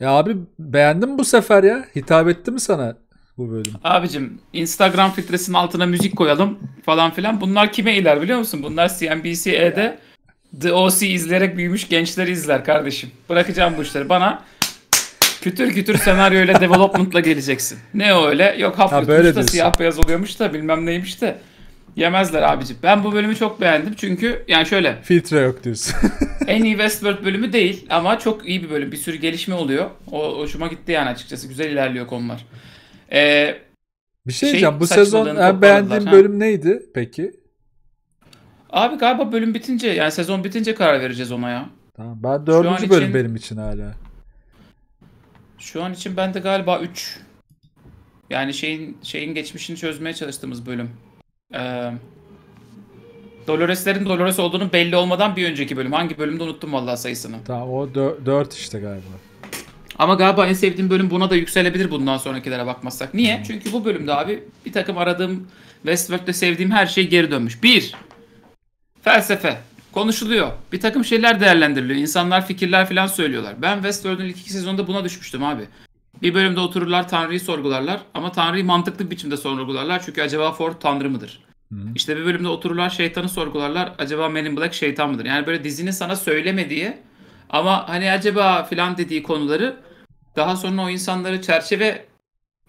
Ya abi beğendin mi bu sefer ya? Hitap etti mi sana bu bölüm? Abicim Instagram filtresinin altına müzik koyalım falan filan. Bunlar kime iler biliyor musun? Bunlar CNBC'de The OC izleyerek büyümüş gençleri izler kardeşim. Bırakacağım bu işleri. Bana kütür kütür senaryoyla development'la geleceksin. Ne öyle? Yok hafif ha, siyah beyaz oluyormuş da bilmem neymiş de. Yemezler abicim. Ben bu bölümü çok beğendim çünkü yani şöyle. Filtre yok diyorsun. en iyi Westworld bölümü değil ama çok iyi bir bölüm. Bir sürü gelişme oluyor. O hoşuma gitti yani açıkçası. Güzel ilerliyor konular. Ee, bir şey, şey Bu sezon en beğendiğin bölüm ha? neydi peki? Abi galiba bölüm bitince yani sezon bitince karar vereceğiz ona ya. Tamam. Ben dördüncü bölüm için, benim için hala. Şu an için ben de galiba üç. Yani şeyin şeyin geçmişini çözmeye çalıştığımız bölüm. Ee, Dolores'lerin Dolores olduğunu belli olmadan bir önceki bölüm. Hangi bölümde unuttum vallahi sayısını. Tamam o 4 işte galiba. Ama galiba en sevdiğim bölüm buna da yükselebilir bundan sonrakilere bakmazsak. Niye? Hmm. Çünkü bu bölümde abi bir takım aradığım Westworld'de sevdiğim her şey geri dönmüş. Bir, felsefe. Konuşuluyor. Bir takım şeyler değerlendiriliyor. İnsanlar fikirler falan söylüyorlar. Ben Westworld'un ilk iki sezonunda buna düşmüştüm abi. Bir bölümde otururlar Tanrı'yı sorgularlar ama Tanrı'yı mantıklı bir biçimde sorgularlar çünkü acaba Ford Tanrı mıdır? Hı. İşte bir bölümde otururlar şeytanı sorgularlar acaba Men in Black şeytan mıdır? Yani böyle dizinin sana söylemediği ama hani acaba filan dediği konuları daha sonra o insanları çerçeve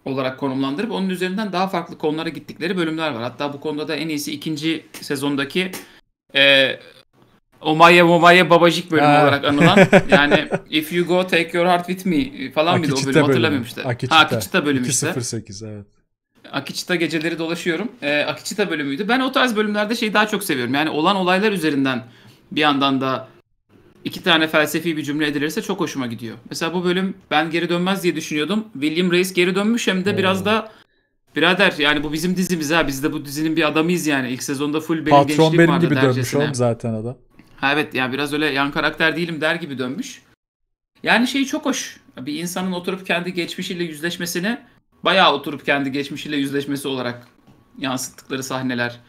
olarak konumlandırıp onun üzerinden daha farklı konulara gittikleri bölümler var. Hatta bu konuda da en iyisi ikinci sezondaki e, Omaye Momaye Babacık bölümü ha. olarak anılan. Yani If You Go Take Your Heart With Me falan bir o bölümü hatırlamıyorum işte. Akichita. Ha Akichita bölümü işte. 208 evet. Akichita geceleri dolaşıyorum. Ee, Akichita bölümüydü. Ben o tarz bölümlerde şeyi daha çok seviyorum. Yani olan olaylar üzerinden bir yandan da iki tane felsefi bir cümle edilirse çok hoşuma gidiyor. Mesela bu bölüm ben geri dönmez diye düşünüyordum. William Reis geri dönmüş hem de biraz da birader yani bu bizim dizimiz ha. Biz de bu dizinin bir adamıyız yani. İlk sezonda full benim Patron gençliğim benim vardı gibi dönmüş oğlum zaten adam. Ha evet ya yani biraz öyle yan karakter değilim der gibi dönmüş. Yani şey çok hoş. Bir insanın oturup kendi geçmişiyle yüzleşmesini bayağı oturup kendi geçmişiyle yüzleşmesi olarak yansıttıkları sahneler.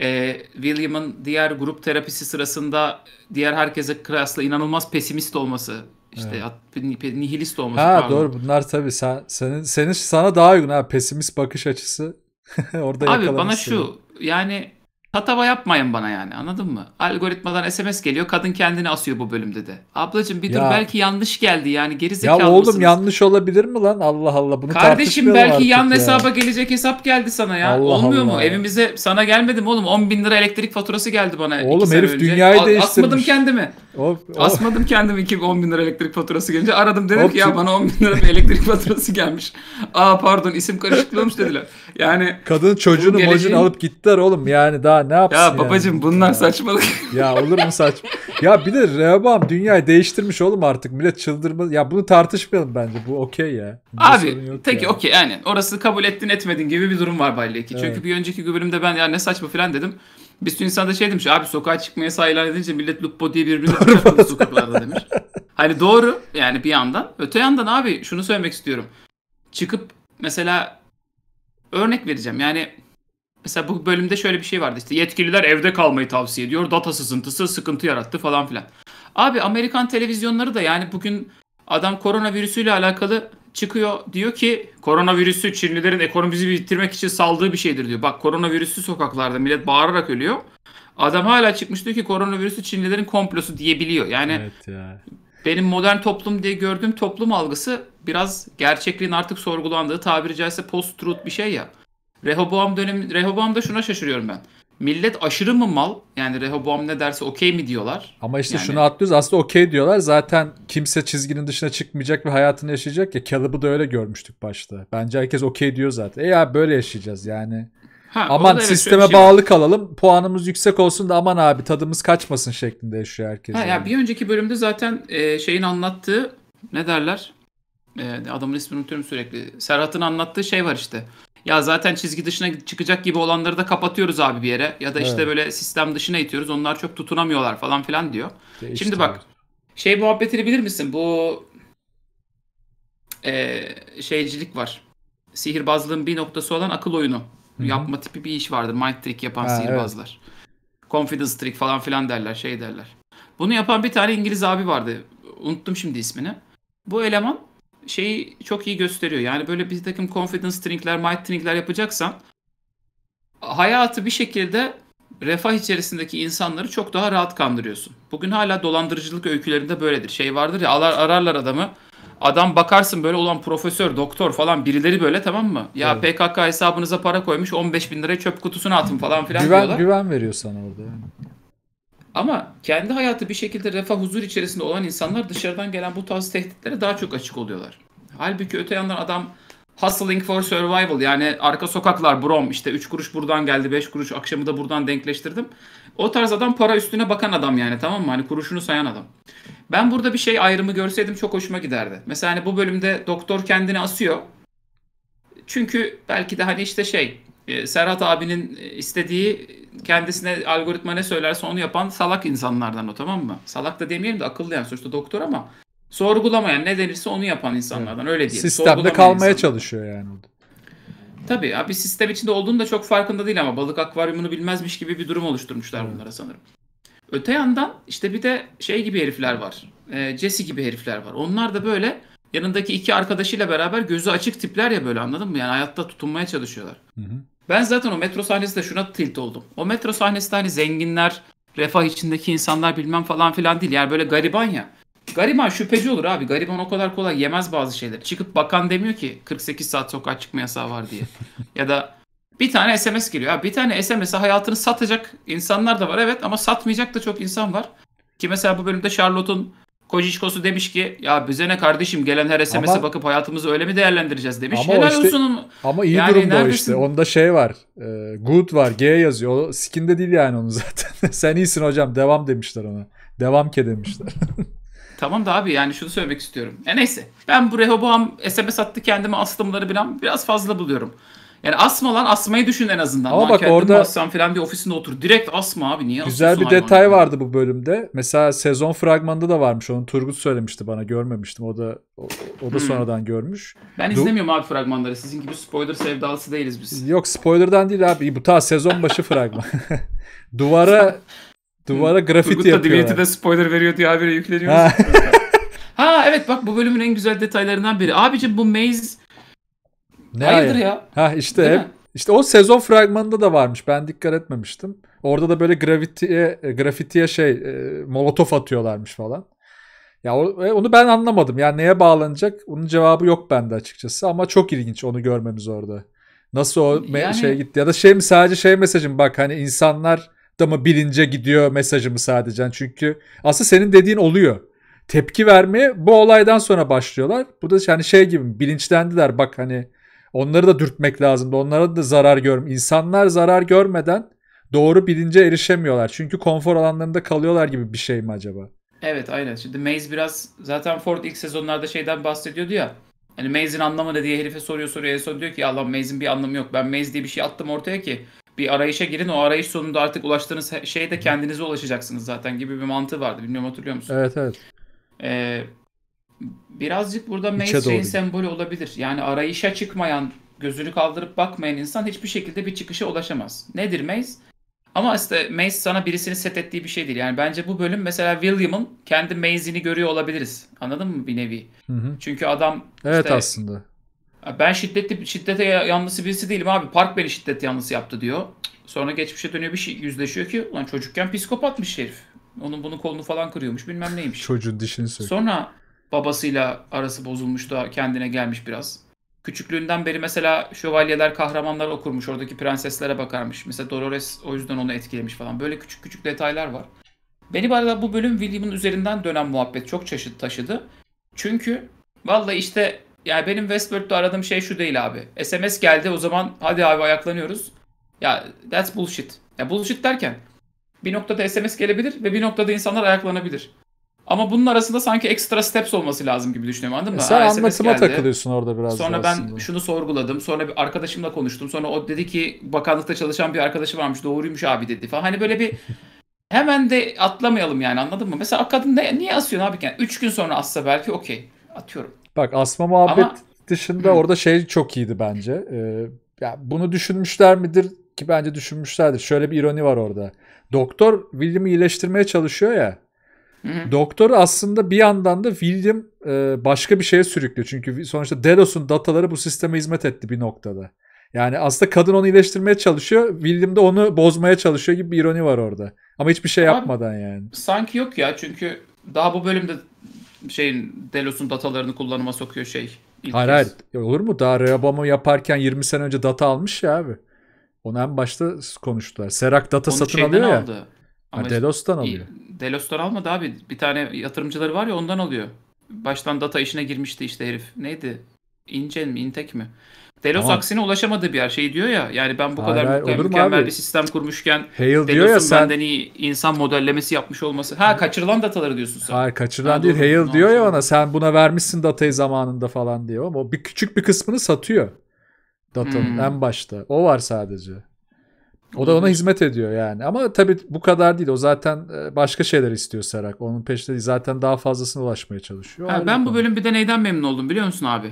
Ee, William'ın diğer grup terapisi sırasında diğer herkese kıyasla inanılmaz pesimist olması işte evet. nihilist olması. Ha pardon. doğru bunlar tabii sen senin senin sana daha uygun ha pesimist bakış açısı. Orada Abi bana şu yani Tatava yapmayın bana yani anladın mı? Algoritmadan SMS geliyor kadın kendini asıyor bu bölümde de. Ablacım bir dur Ya. belki yanlış geldi yani geri Ya oğlum mısınız? yanlış olabilir mi lan? Allah Allah bunu Kardeşim belki yan ya. hesaba gelecek hesap geldi sana ya. Allah Olmuyor mu? Evimize sana gelmedi mi oğlum? 10 bin lira elektrik faturası geldi bana. Oğlum herif önce. dünyayı Al- Asmadım kendimi. Hop, hop. Asmadım kendim 2 10 bin lira elektrik faturası gelince. Aradım dedim ki ya bana 10 bin lira bir elektrik faturası gelmiş. Aa pardon isim karışıklığı dediler. Yani kadın çocuğunu geleceğin... mocunu alıp gittiler oğlum yani daha ne yapsın? Ya babacım yani? bunlar ya. saçmalık. Ya olur mu saç? ya bir de Rehabam dünyayı değiştirmiş oğlum artık. Millet çıldırma. Ya bunu tartışmayalım bence. Bu okey ya. Bir Abi peki yani. okey aynen. Orası kabul ettin etmedin gibi bir durum var belli ki. Çünkü bir önceki bölümde ben ya ne saçma falan dedim. Bir sürü insan da şey demiş abi sokağa çıkmaya yasağı ilan edince millet lupo diye birbirine bıçakladı sokaklarda demiş. Hani doğru yani bir yandan. Öte yandan abi şunu söylemek istiyorum. Çıkıp mesela örnek vereceğim yani mesela bu bölümde şöyle bir şey vardı işte yetkililer evde kalmayı tavsiye ediyor. Data sızıntısı sıkıntı yarattı falan filan. Abi Amerikan televizyonları da yani bugün adam koronavirüsüyle alakalı çıkıyor diyor ki koronavirüsü Çinlilerin ekonomimizi bitirmek için saldığı bir şeydir diyor. Bak koronavirüsü sokaklarda millet bağırarak ölüyor. Adam hala çıkmış diyor ki koronavirüsü Çinlilerin komplosu diyebiliyor. Yani evet ya. benim modern toplum diye gördüğüm toplum algısı biraz gerçekliğin artık sorgulandığı tabiri caizse post-truth bir şey ya. Rehoboam dönemi Rehoboam'da şuna şaşırıyorum ben millet aşırı mı mal? Yani Rehoboam ne derse okey mi diyorlar? Ama işte yani... şunu atlıyoruz aslında okey diyorlar. Zaten kimse çizginin dışına çıkmayacak ve hayatını yaşayacak ya. Caleb'ı da öyle görmüştük başta. Bence herkes okey diyor zaten. E ya böyle yaşayacağız yani. Ha, aman evet, sisteme şey bağlı var. kalalım. Puanımız yüksek olsun da aman abi tadımız kaçmasın şeklinde yaşıyor herkes. Ha, yani. ya bir önceki bölümde zaten e, şeyin anlattığı ne derler? E, adamın ismini unutuyorum sürekli. Serhat'ın anlattığı şey var işte. Ya zaten çizgi dışına çıkacak gibi olanları da kapatıyoruz abi bir yere. Ya da işte evet. böyle sistem dışına itiyoruz. Onlar çok tutunamıyorlar falan filan diyor. Değiştim. Şimdi bak şey muhabbetini bilir misin? Bu e, şeycilik var. Sihirbazlığın bir noktası olan akıl oyunu. Hı-hı. Yapma tipi bir iş vardır. Mind trick yapan ha, sihirbazlar. Evet. Confidence trick falan filan derler. Şey derler. Bunu yapan bir tane İngiliz abi vardı. Unuttum şimdi ismini. Bu eleman şeyi çok iyi gösteriyor. Yani böyle bir takım confidence drinkler, might drinkler yapacaksan hayatı bir şekilde refah içerisindeki insanları çok daha rahat kandırıyorsun. Bugün hala dolandırıcılık öykülerinde böyledir. Şey vardır ya ararlar adamı. Adam bakarsın böyle olan profesör, doktor falan birileri böyle tamam mı? Ya evet. PKK hesabınıza para koymuş 15 bin liraya çöp kutusuna atın falan filan güven, diyorlar. Güven veriyor sana orada yani. Ama kendi hayatı bir şekilde refah huzur içerisinde olan insanlar dışarıdan gelen bu tarz tehditlere daha çok açık oluyorlar. Halbuki öte yandan adam hustling for survival yani arka sokaklar brom işte 3 kuruş buradan geldi 5 kuruş akşamı da buradan denkleştirdim. O tarz adam para üstüne bakan adam yani tamam mı hani kuruşunu sayan adam. Ben burada bir şey ayrımı görseydim çok hoşuma giderdi. Mesela hani bu bölümde doktor kendini asıyor. Çünkü belki de hani işte şey ee, Serhat abinin e, istediği kendisine algoritma ne söylerse onu yapan salak insanlardan o tamam mı? Salak da demeyelim de akıllı yani sonuçta doktor ama sorgulamayan ne denirse onu yapan insanlardan öyle diyelim. Sistemde kalmaya insanlar. çalışıyor yani. Tabii abi sistem içinde olduğunu da çok farkında değil ama balık akvaryumunu bilmezmiş gibi bir durum oluşturmuşlar evet. bunlara sanırım. Öte yandan işte bir de şey gibi herifler var. E, Jesse gibi herifler var. Onlar da böyle yanındaki iki arkadaşıyla beraber gözü açık tipler ya böyle anladın mı? Yani hayatta tutunmaya çalışıyorlar. Hı hı. Ben zaten o metro sahnesinde şuna tilt oldum. O metro sahnesinde hani zenginler, refah içindeki insanlar bilmem falan filan değil. Yani böyle gariban ya. Gariban şüpheci olur abi. Gariban o kadar kolay yemez bazı şeyleri. Çıkıp bakan demiyor ki 48 saat sokağa çıkma yasağı var diye. ya da bir tane SMS geliyor. Abi bir tane SMS hayatını satacak insanlar da var evet ama satmayacak da çok insan var. Ki mesela bu bölümde Charlotte'un Kocişkosu demiş ki ya bize ne kardeşim gelen her SMS'e ama, bakıp hayatımızı öyle mi değerlendireceğiz demiş. Ama Helal işte, olsun. Ama iyi yani durumda neredesin? o işte. Onda şey var. E, good var. G yazıyor. O skinde değil yani onu zaten. Sen iyisin hocam. Devam demişler ona. Devam ke demişler. Tamam da abi yani şunu söylemek istiyorum. E neyse ben bu Rehoboam SMS attı kendime astımları bilen biraz fazla buluyorum. Yani asma lan asmayı düşün en azından. Ama bak orada assan falan bir ofisinde otur. Direkt asma abi niye Güzel bir detay gibi? vardı bu bölümde. Mesela sezon fragmanında da varmış. Onu Turgut söylemişti bana görmemiştim. O da o, o da hmm. sonradan görmüş. Ben Lu- izlemiyorum abi fragmanları. Sizin gibi spoiler sevdalısı değiliz biz. Yok spoiler'dan değil abi. Bu ta sezon başı fragman. duvara duvara grafiti yapıyor. yapıyorlar. Turgut da de spoiler veriyor diye habire yükleniyoruz. Ha. ha evet bak bu bölümün en güzel detaylarından biri. Abicim bu maze ne Hayırdır hayır? ya? Ha işte hep, işte o sezon fragmanında da varmış. Ben dikkat etmemiştim. Orada da böyle gravitiye, e, grafitiye şey e, molotof atıyorlarmış falan. Ya e, onu ben anlamadım. Yani neye bağlanacak? Onun cevabı yok bende açıkçası ama çok ilginç onu görmemiz orada. Nasıl o yani... şey gitti ya da şey mi sadece şey mesajım bak hani insanlar da mı bilince gidiyor mesajımı sadece. Çünkü aslında senin dediğin oluyor. Tepki vermeye bu olaydan sonra başlıyorlar. Bu da yani şey gibi bilinçlendiler bak hani Onları da dürtmek lazımdı. Onlara da zarar görm. İnsanlar zarar görmeden doğru bilince erişemiyorlar. Çünkü konfor alanlarında kalıyorlar gibi bir şey mi acaba? Evet aynen. Şimdi Maze biraz zaten Ford ilk sezonlarda şeyden bahsediyordu ya. Hani Maze'in anlamı ne diye herife soruyor soruyor. En son diyor ki Allah Maze'in bir anlamı yok. Ben Maze diye bir şey attım ortaya ki bir arayışa girin. O arayış sonunda artık ulaştığınız şeyde kendinize ulaşacaksınız zaten gibi bir mantığı vardı. Bilmiyorum hatırlıyor musun? Evet evet. Ee, birazcık burada mainstream sembolü olabilir. Yani arayışa çıkmayan, gözünü kaldırıp bakmayan insan hiçbir şekilde bir çıkışa ulaşamaz. Nedir Maze? Ama işte Maze sana birisini set ettiği bir şey değil. Yani bence bu bölüm mesela William'ın kendi Maze'ini görüyor olabiliriz. Anladın mı bir nevi? Hı hı. Çünkü adam işte, Evet aslında. Ben şiddetli şiddete yanlısı birisi değilim abi. Park beni şiddet yanlısı yaptı diyor. Sonra geçmişe dönüyor bir şey yüzleşiyor ki ulan çocukken psikopatmış herif. Onun bunun kolunu falan kırıyormuş bilmem neymiş. Çocuğun dişini söküyor. Sonra Babasıyla arası bozulmuş da kendine gelmiş biraz. Küçüklüğünden beri mesela şövalyeler, kahramanlar okurmuş. Oradaki prenseslere bakarmış. Mesela Dolores o yüzden onu etkilemiş falan. Böyle küçük küçük detaylar var. Benim bu arada bu bölüm William'ın üzerinden dönen muhabbet çok çeşit taşıdı. Çünkü vallahi işte yani benim Westworld'da aradığım şey şu değil abi. SMS geldi o zaman hadi abi ayaklanıyoruz. Ya that's bullshit. Ya bullshit derken bir noktada SMS gelebilir ve bir noktada insanlar ayaklanabilir. Ama bunun arasında sanki ekstra steps olması lazım gibi düşünüyorum anladın mı? E sen anlatıma takılıyorsun orada biraz. Sonra ben aslında. şunu sorguladım. Sonra bir arkadaşımla konuştum. Sonra o dedi ki bakanlıkta çalışan bir arkadaşı varmış doğruymuş abi dedi falan. Hani böyle bir hemen de atlamayalım yani anladın mı? Mesela kadın ne, niye asıyorsun abi? Yani 3 gün sonra assa belki okey atıyorum. Bak asma muhabbet Ama... dışında orada şey çok iyiydi bence. Ee, ya yani bunu düşünmüşler midir ki bence düşünmüşlerdir. Şöyle bir ironi var orada. Doktor William'i iyileştirmeye çalışıyor ya. Doktor aslında bir yandan da William e, başka bir şeye sürüklüyor. Çünkü sonuçta Delos'un dataları bu sisteme hizmet etti bir noktada. Yani aslında kadın onu iyileştirmeye çalışıyor. William de onu bozmaya çalışıyor gibi bir ironi var orada. Ama hiçbir şey Ama yapmadan yani. Sanki yok ya çünkü daha bu bölümde şeyin Delos'un datalarını kullanıma sokuyor şey. İlk hayır hayır olur mu? Daha Reabam'ı yaparken 20 sene önce data almış ya abi. Onu en başta konuştular. Serak data onu satın alıyor ya. Aldı. Ama Delos'tan alıyor. Delos'tan almadı abi. Bir tane yatırımcıları var ya ondan alıyor. Baştan data işine girmişti işte herif. Neydi? İncen mi? Intek mi? Delos tamam. aksine ulaşamadığı bir her şey diyor ya. Yani ben bu hayır, kadar hayır, mükemmel, bir sistem kurmuşken Hale diyor ya sen iyi insan modellemesi yapmış olması. Ha kaçırılan dataları diyorsun sen. Hayır kaçırılan ha, değil. Doğru, Hale diyor doğru. ya ona sen buna vermişsin datayı zamanında falan diyor ama o bir küçük bir kısmını satıyor. Datanın hmm. en başta. O var sadece. O da ona hizmet ediyor yani. Ama tabii bu kadar değil. O zaten e, başka şeyler istiyor Serak. Onun peşinde zaten daha fazlasına ulaşmaya çalışıyor. Ha, ben bu bölüm bir de neyden memnun oldum biliyor musun abi?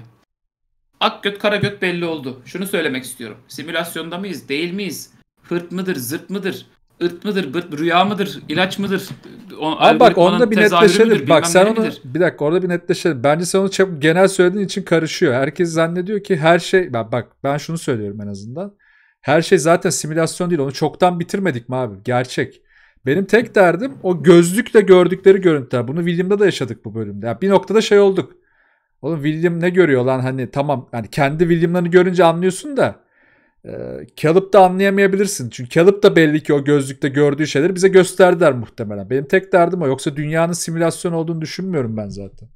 Ak göt kara göt belli oldu. Şunu söylemek istiyorum. Simülasyonda mıyız? Değil miyiz? Hırt mıdır? Zırt mıdır? Irt mıdır? Bırt, rüya mıdır? ilaç mıdır? O, Abi bak onda bir netleşelim. Midir, bak sen onu bir dakika orada bir netleşelim. Bence sen onu çok genel söylediğin için karışıyor. Herkes zannediyor ki her şey bak, bak ben şunu söylüyorum en azından. Her şey zaten simülasyon değil. Onu çoktan bitirmedik mi abi? Gerçek. Benim tek derdim o gözlükle gördükleri görüntüler. Bunu William'da da yaşadık bu bölümde. Yani bir noktada şey olduk. Oğlum William ne görüyor lan hani tamam yani kendi William'larını görünce anlıyorsun da e, Caleb da anlayamayabilirsin. Çünkü Caleb da belli ki o gözlükte gördüğü şeyleri bize gösterdiler muhtemelen. Benim tek derdim o. Yoksa dünyanın simülasyon olduğunu düşünmüyorum ben zaten.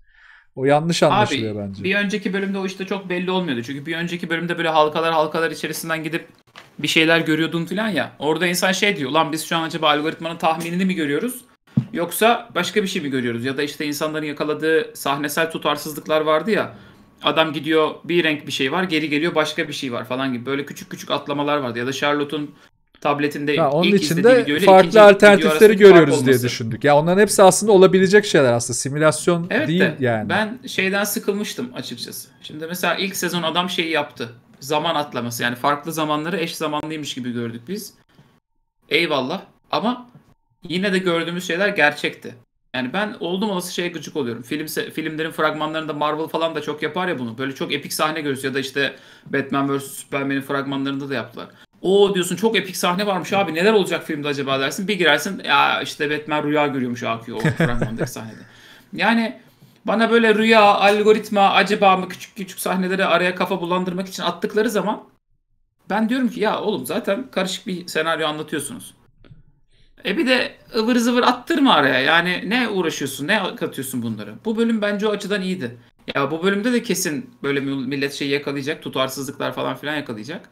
O yanlış anlaşılıyor Abi, bence. Bir önceki bölümde o işte çok belli olmuyordu. Çünkü bir önceki bölümde böyle halkalar halkalar içerisinden gidip bir şeyler görüyordun falan ya. Orada insan şey diyor. Lan biz şu an acaba algoritmanın tahminini mi görüyoruz? Yoksa başka bir şey mi görüyoruz? Ya da işte insanların yakaladığı sahnesel tutarsızlıklar vardı ya. Adam gidiyor bir renk bir şey var geri geliyor başka bir şey var falan gibi. Böyle küçük küçük atlamalar vardı. Ya da Charlotte'un tabletinde ha, onun ilk içinde de farklı alternatifleri görüyoruz fark diye düşündük. Ya onların hepsi aslında olabilecek şeyler aslında simülasyon evet değil de, yani. Ben şeyden sıkılmıştım açıkçası. Şimdi mesela ilk sezon adam şeyi yaptı. Zaman atlaması yani farklı zamanları eş zamanlıymış gibi gördük biz. Eyvallah ama yine de gördüğümüz şeyler gerçekti. Yani ben oldum olası şeye gıcık oluyorum. Film filmlerin fragmanlarında Marvel falan da çok yapar ya bunu. Böyle çok epik sahne görürsün ya da işte Batman vs Superman'in fragmanlarında da yaptılar o diyorsun çok epik sahne varmış abi neler olacak filmde acaba dersin. Bir girersin ya işte Batman rüya görüyormuş akıyor o fragmandaki sahnede. Yani bana böyle rüya, algoritma, acaba mı küçük küçük sahneleri araya kafa bulandırmak için attıkları zaman ben diyorum ki ya oğlum zaten karışık bir senaryo anlatıyorsunuz. E bir de ıvır zıvır attırma araya. Yani ne uğraşıyorsun, ne katıyorsun bunları. Bu bölüm bence o açıdan iyiydi. Ya bu bölümde de kesin böyle millet şeyi yakalayacak, tutarsızlıklar falan filan yakalayacak.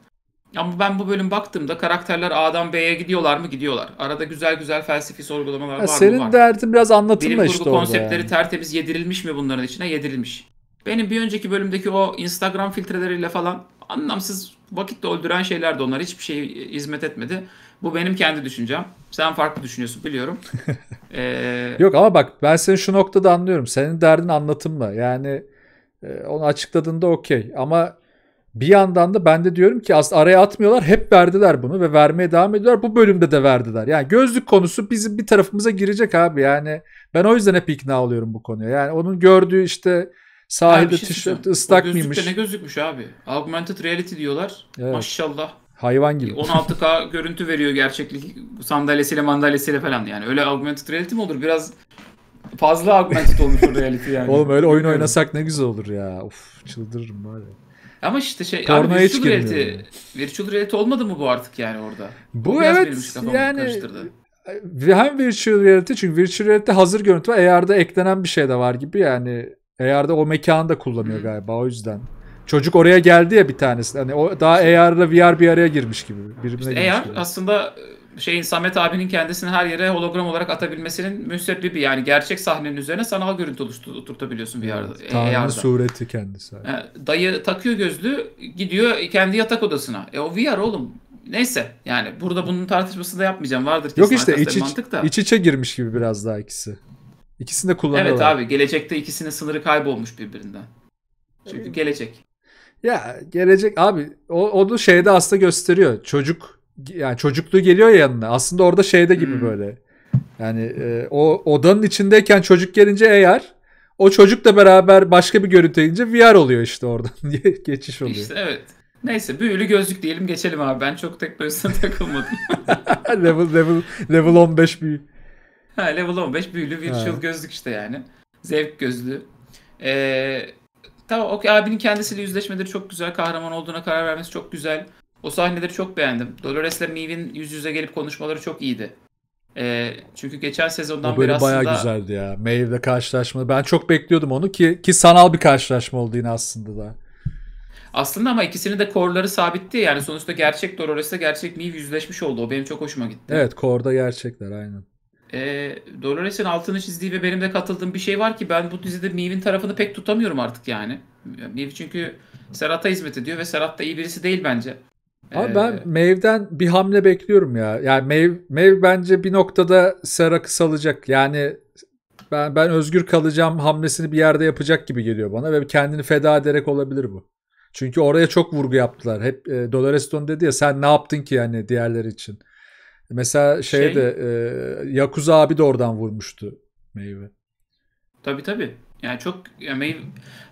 Ama ben bu bölüm baktığımda karakterler A'dan B'ye gidiyorlar mı? Gidiyorlar. Arada güzel güzel felsefi sorgulamalar ha, var senin mı? Senin derdin biraz anlatılma Bilim işte kurgu konseptleri yani. tertemiz yedirilmiş mi bunların içine? Yedirilmiş. Benim bir önceki bölümdeki o Instagram filtreleriyle falan anlamsız vakit de öldüren şeyler de onlar. Hiçbir şey hizmet etmedi. Bu benim kendi düşüncem. Sen farklı düşünüyorsun biliyorum. ee... Yok ama bak ben seni şu noktada anlıyorum. Senin derdin anlatımla. Yani e, onu açıkladığında okey. Ama bir yandan da ben de diyorum ki aslında araya atmıyorlar. Hep verdiler bunu ve vermeye devam ediyorlar. Bu bölümde de verdiler. Yani gözlük konusu bizim bir tarafımıza girecek abi. Yani ben o yüzden hep ikna oluyorum bu konuya. Yani onun gördüğü işte sahilde şey tişört ıslak mıymış? ne gözlükmüş abi? Augmented reality diyorlar. Evet. Maşallah. Hayvan gibi. 16K görüntü veriyor gerçeklik sandalyesiyle mandalyesiyle falan yani. Öyle augmented reality mi olur? Biraz fazla augmented olmuş o reality yani. Oğlum öyle oyun oynasak ne güzel olur ya. Of çıldırırım bari. Ama işte şey Porno abi virtual reality, yani. virtual reality olmadı mı bu artık yani orada? Bu Biraz evet yani karıştırdı. E, hem virtual reality çünkü virtual reality hazır görüntü var. AR'da eklenen bir şey de var gibi yani. AR'da o mekanı da kullanıyor Hı. galiba o yüzden. Çocuk oraya geldi ya bir tanesi. Hani o daha AR'la VR bir araya girmiş gibi. Birbirine işte girmiş AR gibi. aslında şey Samet abinin kendisini her yere hologram olarak atabilmesinin müsebbibi yani gerçek sahnenin üzerine sanal görüntü oturtabiliyorsun bir yerde. Evet, e, Tanrı sureti kendisi. Yani e, dayı takıyor gözlü gidiyor kendi yatak odasına. E o VR oğlum neyse yani burada bunun tartışmasını da yapmayacağım. Vardır kesin Yok işte iç, mantık da. iç içe girmiş gibi biraz daha ikisi. İkisini de kullanıyorlar. Evet abi gelecekte ikisinin sınırı kaybolmuş birbirinden. Çünkü gelecek. Ya gelecek abi o onu şeyde aslında gösteriyor. Çocuk yani çocukluğu geliyor ya yanına. Aslında orada şeyde gibi hmm. böyle. Yani e, o odanın içindeyken çocuk gelince eğer o çocukla beraber başka bir görüntü gelince VR oluyor işte oradan. Geçiş oluyor. İşte evet. Neyse büyülü gözlük diyelim geçelim abi. Ben çok tek başına takılmadım. level level level 15 büyü. Ha level 15 büyülü virtual ha. gözlük işte yani. Zevk gözlüğü. Ee, tamam okey abinin kendisiyle yüzleşmeleri çok güzel. Kahraman olduğuna karar vermesi çok güzel. O sahneleri çok beğendim. Dolores Dolores'le Meve'in yüz yüze gelip konuşmaları çok iyiydi. E, çünkü geçen sezondan beri aslında... bayağı güzeldi ya. ile karşılaşma. Ben çok bekliyordum onu ki ki sanal bir karşılaşma oldu yine aslında da. Aslında ama ikisini de korları sabitti. Yani sonuçta gerçek Dolores Dolores'le gerçek Meave yüzleşmiş oldu. O benim çok hoşuma gitti. Evet korda gerçekler aynen. E, Dolores'in altını çizdiği ve benim de katıldığım bir şey var ki ben bu dizide Meave'in tarafını pek tutamıyorum artık yani. Meave çünkü Serhat'a hizmet ediyor ve Serhat da iyi birisi değil bence. Abi ee, ben Mev'den bir hamle bekliyorum ya. Yani Mev, Mev bence bir noktada Sera kısalacak. Yani ben ben özgür kalacağım hamlesini bir yerde yapacak gibi geliyor bana ve kendini feda ederek olabilir bu. Çünkü oraya çok vurgu yaptılar. Hep e, Dolores Stone dedi ya sen ne yaptın ki yani diğerleri için. Mesela şeyde şey, de e, Yakuza abi de oradan vurmuştu meyve. Tabii tabii. Yani çok ya Maeve...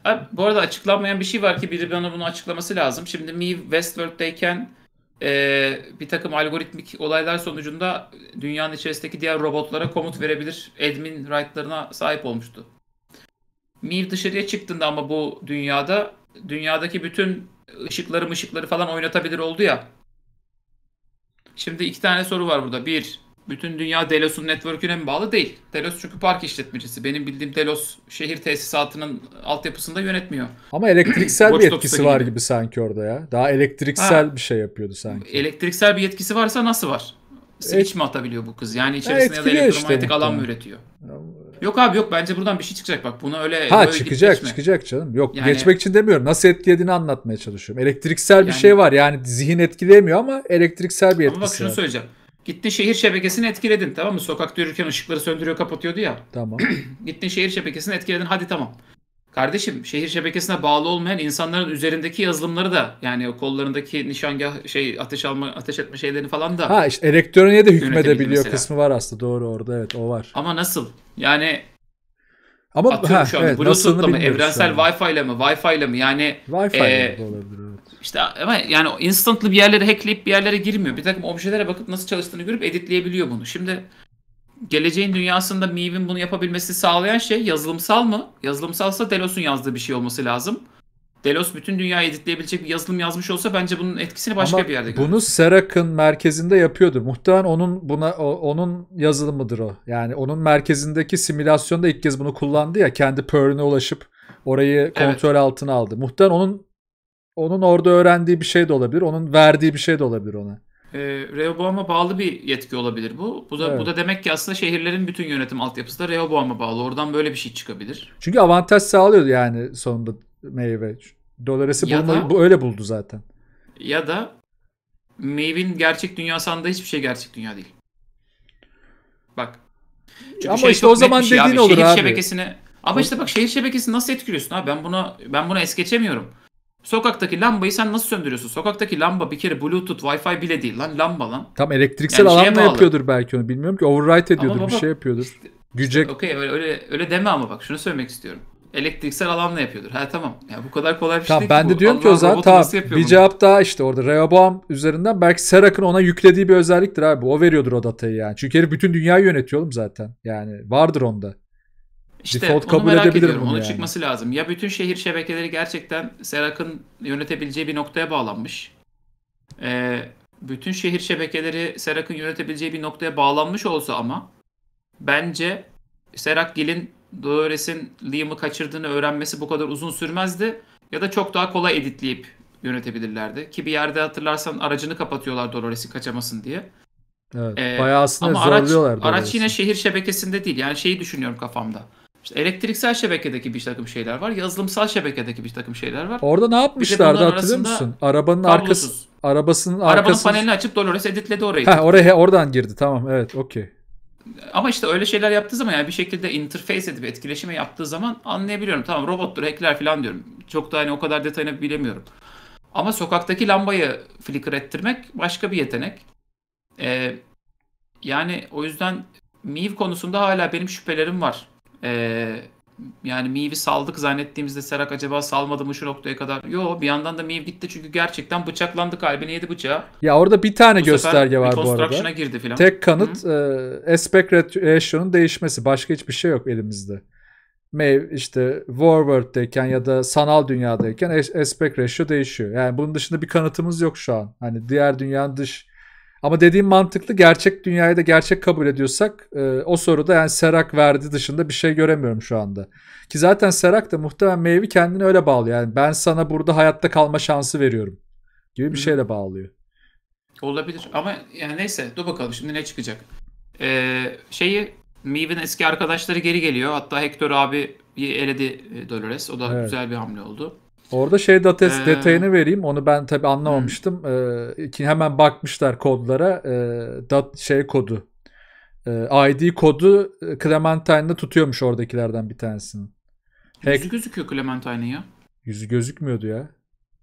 Abi, bu arada açıklanmayan bir şey var ki biri bana bunu açıklaması lazım. Şimdi Maeve Westworld'deyken e, bir takım algoritmik olaylar sonucunda dünyanın içerisindeki diğer robotlara komut verebilir admin right'larına sahip olmuştu. Maeve dışarıya çıktığında ama bu dünyada dünyadaki bütün ışıkları mışıkları falan oynatabilir oldu ya. Şimdi iki tane soru var burada. Bir, bütün dünya Delos'un network'üne mi bağlı? Değil. Delos çünkü park işletmecisi. Benim bildiğim Delos şehir tesisatının altyapısında yönetmiyor. Ama elektriksel bir etkisi var gibi. gibi sanki orada ya. Daha elektriksel ha. bir şey yapıyordu sanki. Elektriksel bir etkisi varsa nasıl var? Switch e, mi atabiliyor bu kız? Yani e, içerisinde ya da elektromanyetik işte, alan mı üretiyor? yok abi yok bence buradan bir şey çıkacak bak. Buna öyle Ha öyle çıkacak çıkacak canım. Yok yani, geçmek için demiyorum. Nasıl etkilediğini anlatmaya çalışıyorum. Elektriksel yani, bir şey var. Yani zihin etkilemiyor ama elektriksel bir etkisi. Ama bak şunu var. söyleyeceğim. Gittin şehir şebekesini etkiledin tamam mı? Sokak yürürken ışıkları söndürüyor kapatıyordu ya. Tamam. Gittin şehir şebekesini etkiledin hadi tamam. Kardeşim şehir şebekesine bağlı olmayan insanların üzerindeki yazılımları da yani o kollarındaki nişangah şey ateş alma ateş etme şeylerini falan da. Ha işte elektroniğe de hükmedebiliyor kısmı var aslında doğru orada evet o var. Ama nasıl? Yani ama atıyorum ha, şu an evet, Bluetooth'la mı evrensel Wi-Fi ile mi Wi-Fi ile mi yani Wi-Fi e, olabilir. İşte ama yani instantlı bir yerlere hackleyip bir yerlere girmiyor. Bir takım objelere bakıp nasıl çalıştığını görüp editleyebiliyor bunu. Şimdi geleceğin dünyasında Mii'nin bunu yapabilmesi sağlayan şey yazılımsal mı? Yazılımsalsa Delos'un yazdığı bir şey olması lazım. Delos bütün dünyayı editleyebilecek bir yazılım yazmış olsa bence bunun etkisini başka Ama bir yerde görür. Bunu Serak'ın merkezinde yapıyordu. Muhtemelen onun buna onun yazılımıdır o. Yani onun merkezindeki simülasyonda ilk kez bunu kullandı ya kendi Perl'üne ulaşıp orayı kontrol evet. altına aldı. Muhtemelen onun onun orada öğrendiği bir şey de olabilir. Onun verdiği bir şey de olabilir ona. E, Rehoboam'a bağlı bir yetki olabilir bu. Bu da, evet. bu da demek ki aslında şehirlerin bütün yönetim altyapısı da Rehoboam'a bağlı. Oradan böyle bir şey çıkabilir. Çünkü avantaj sağlıyor yani sonunda meyve. Dolores'i bu öyle buldu zaten. Ya da meyvin gerçek dünyasında hiçbir şey gerçek dünya değil. Bak. Çünkü Ama şey işte o zaman şey dediğin abi. olur şehir abi. Şebekesine... Ama işte bak şehir şebekesi nasıl etkiliyorsun abi? Ben buna ben buna es geçemiyorum. Sokaktaki lambayı sen nasıl söndürüyorsun? Sokaktaki lamba bir kere Bluetooth, Wi-Fi bile değil lan lamba lan. Tam elektriksel yani alanla yapıyordur belki onu bilmiyorum ki override ediyordur baba, bir şey yapıyordur. Işte, Gücek. Işte, Okey öyle, öyle, deme ama bak şunu söylemek istiyorum elektriksel alanla yapıyordur. Ha tamam. Ya bu kadar kolay bir şey tamam, değil. Ben de bu. diyorum Allah, ki o zaman tamam. Bir bunu? cevap daha işte orada Rehoboam üzerinden belki Serak'ın ona yüklediği bir özelliktir abi. O veriyordur o datayı yani. Çünkü herif bütün dünyayı yönetiyor oğlum zaten. Yani vardır onda. İşte Default onu kabul merak edebilir ediyorum. Onun yani. çıkması lazım. Ya bütün şehir şebekeleri gerçekten Serak'ın yönetebileceği bir noktaya bağlanmış. Ee, bütün şehir şebekeleri Serak'ın yönetebileceği bir noktaya bağlanmış olsa ama bence Serak Gil'in Dolores'in Liam'ı kaçırdığını öğrenmesi bu kadar uzun sürmezdi. Ya da çok daha kolay editleyip yönetebilirlerdi. Ki bir yerde hatırlarsan aracını kapatıyorlar Dolores'i kaçamasın diye. Evet, ee, bayağı aslında ama zorluyorlar. Araç, araç yine şehir şebekesinde değil. Yani şeyi düşünüyorum kafamda. İşte elektriksel şebekedeki bir takım şeyler var. Yazılımsal şebekedeki bir takım şeyler var. Orada ne yapmışlardı hatırlıyor musun? Arabanın arkası arabasının Arabanın panelini açıp Dolores editledi orayı. Ha oraya oradan girdi. Tamam evet okey. Ama işte öyle şeyler yaptığı zaman yani bir şekilde interface edip etkileşime yaptığı zaman anlayabiliyorum. Tamam robottur, hackler falan diyorum. Çok da hani o kadar detayını bilemiyorum. Ama sokaktaki lambayı flicker ettirmek başka bir yetenek. Ee, yani o yüzden Miv konusunda hala benim şüphelerim var. Ee, yani Miiv'i saldık zannettiğimizde Serak acaba salmadı mı şu noktaya kadar? Yo bir yandan da Miiv gitti çünkü gerçekten bıçaklandı kalbine yedi bıçağı. Ya orada bir tane bu gösterge var bu arada. girdi falan. Tek kanıt hı e, aspect ratio'nun değişmesi. Başka hiçbir şey yok elimizde. Maeve işte Warworld'deyken ya da sanal dünyadayken aspect ratio değişiyor. Yani bunun dışında bir kanıtımız yok şu an. Hani diğer dünyanın dış ama dediğim mantıklı gerçek dünyayı da gerçek kabul ediyorsak e, o soruda yani Serak verdi dışında bir şey göremiyorum şu anda. Ki zaten Serak da muhtemelen meyvi kendini öyle bağlıyor. Yani ben sana burada hayatta kalma şansı veriyorum gibi bir şeyle bağlıyor. Olabilir ama yani neyse dur bakalım şimdi ne çıkacak. Ee, şeyi Meve'nin eski arkadaşları geri geliyor. Hatta Hector abi eledi Dolores. O da evet. güzel bir hamle oldu. Orada şey dates, ee... detayını vereyim. Onu ben tabi anlamamıştım. Ee, ki hemen bakmışlar kodlara. Ee, dat şey kodu. Ee, ID kodu e, Clementine'da tutuyormuş oradakilerden bir tanesinin. Hack... Yüzü gözüküyor Clementine'ın ya. Yüzü gözükmüyordu ya.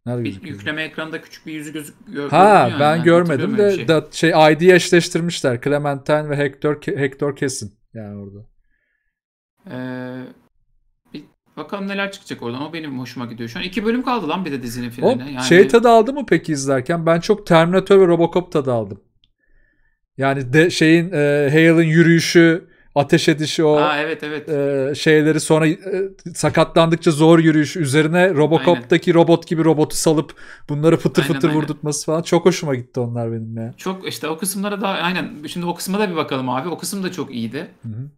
Nerede bir gözüküyor? Yükleme ekranda küçük bir yüzü gözük gör, Ha ben yani görmedim de şey. Dat, şey ID'yi eşleştirmişler. Clementine ve Hector Hector Kesin yani orada. Eee Bakalım neler çıkacak oradan. O benim hoşuma gidiyor. Şu an iki bölüm kaldı lan bir de dizinin finaline. yani... şey tadı aldı mı peki izlerken? Ben çok Terminator ve Robocop tadı aldım. Yani de şeyin e, Hale'ın yürüyüşü, ateş edişi o Aa, evet, evet. E, şeyleri sonra e, sakatlandıkça zor yürüyüş üzerine Robocop'taki aynen. robot gibi robotu salıp bunları fıtır aynen, fıtır aynen. vurdurtması falan çok hoşuma gitti onlar benim ya. Çok işte o kısımlara da aynen şimdi o kısma da bir bakalım abi o kısım da çok iyiydi.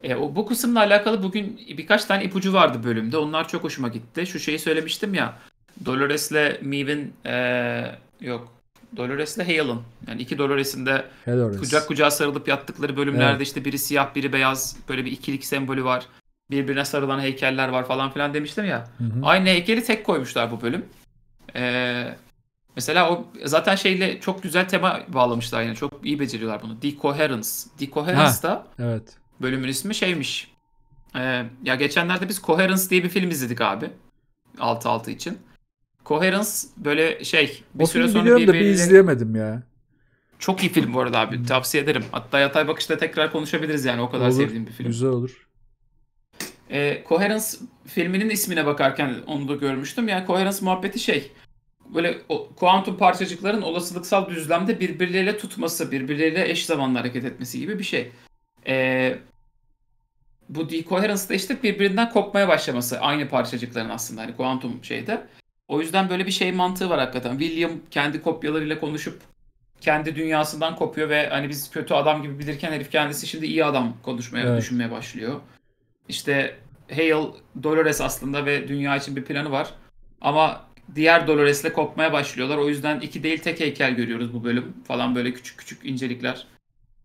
E, o, bu kısımla alakalı bugün birkaç tane ipucu vardı bölümde onlar çok hoşuma gitti. Şu şeyi söylemiştim ya Dolores'le Meve'in e, yok Dolores ile Halen. Yani iki Dolores'in de Dolores. kucak kucağa sarılıp yattıkları bölümlerde evet. işte biri siyah biri beyaz böyle bir ikilik sembolü var. Birbirine sarılan heykeller var falan filan demiştim ya. Hı hı. Aynı heykeli tek koymuşlar bu bölüm. Ee, mesela o zaten şeyle çok güzel tema bağlamışlar yine çok iyi beceriyorlar bunu. Decoherence. Decoherence ha, da evet. bölümün ismi şeymiş. Ee, ya geçenlerde biz Coherence diye bir film izledik abi. 6-6 için. Coherence böyle şey bir o süre sonra biliyorum bir, da bir izleyemedim ya. Çok iyi film bu arada abi. Tavsiye ederim. Hatta yatay bakışta tekrar konuşabiliriz yani. O kadar olur, sevdiğim bir film. Güzel olur. E, Coherence filminin ismine bakarken onu da görmüştüm. Yani Coherence muhabbeti şey böyle o, kuantum parçacıkların olasılıksal düzlemde birbirleriyle tutması, birbirleriyle eş zamanlı hareket etmesi gibi bir şey. E, bu decoherence'da işte birbirinden kopmaya başlaması aynı parçacıkların aslında hani kuantum şeyde. O yüzden böyle bir şey mantığı var hakikaten. William kendi kopyalarıyla konuşup kendi dünyasından kopuyor ve hani biz kötü adam gibi bilirken herif kendisi şimdi iyi adam konuşmaya, evet. düşünmeye başlıyor. İşte Hale Dolores aslında ve dünya için bir planı var. Ama diğer Dolores'le kopmaya başlıyorlar. O yüzden iki değil tek heykel görüyoruz bu bölüm falan böyle küçük küçük incelikler.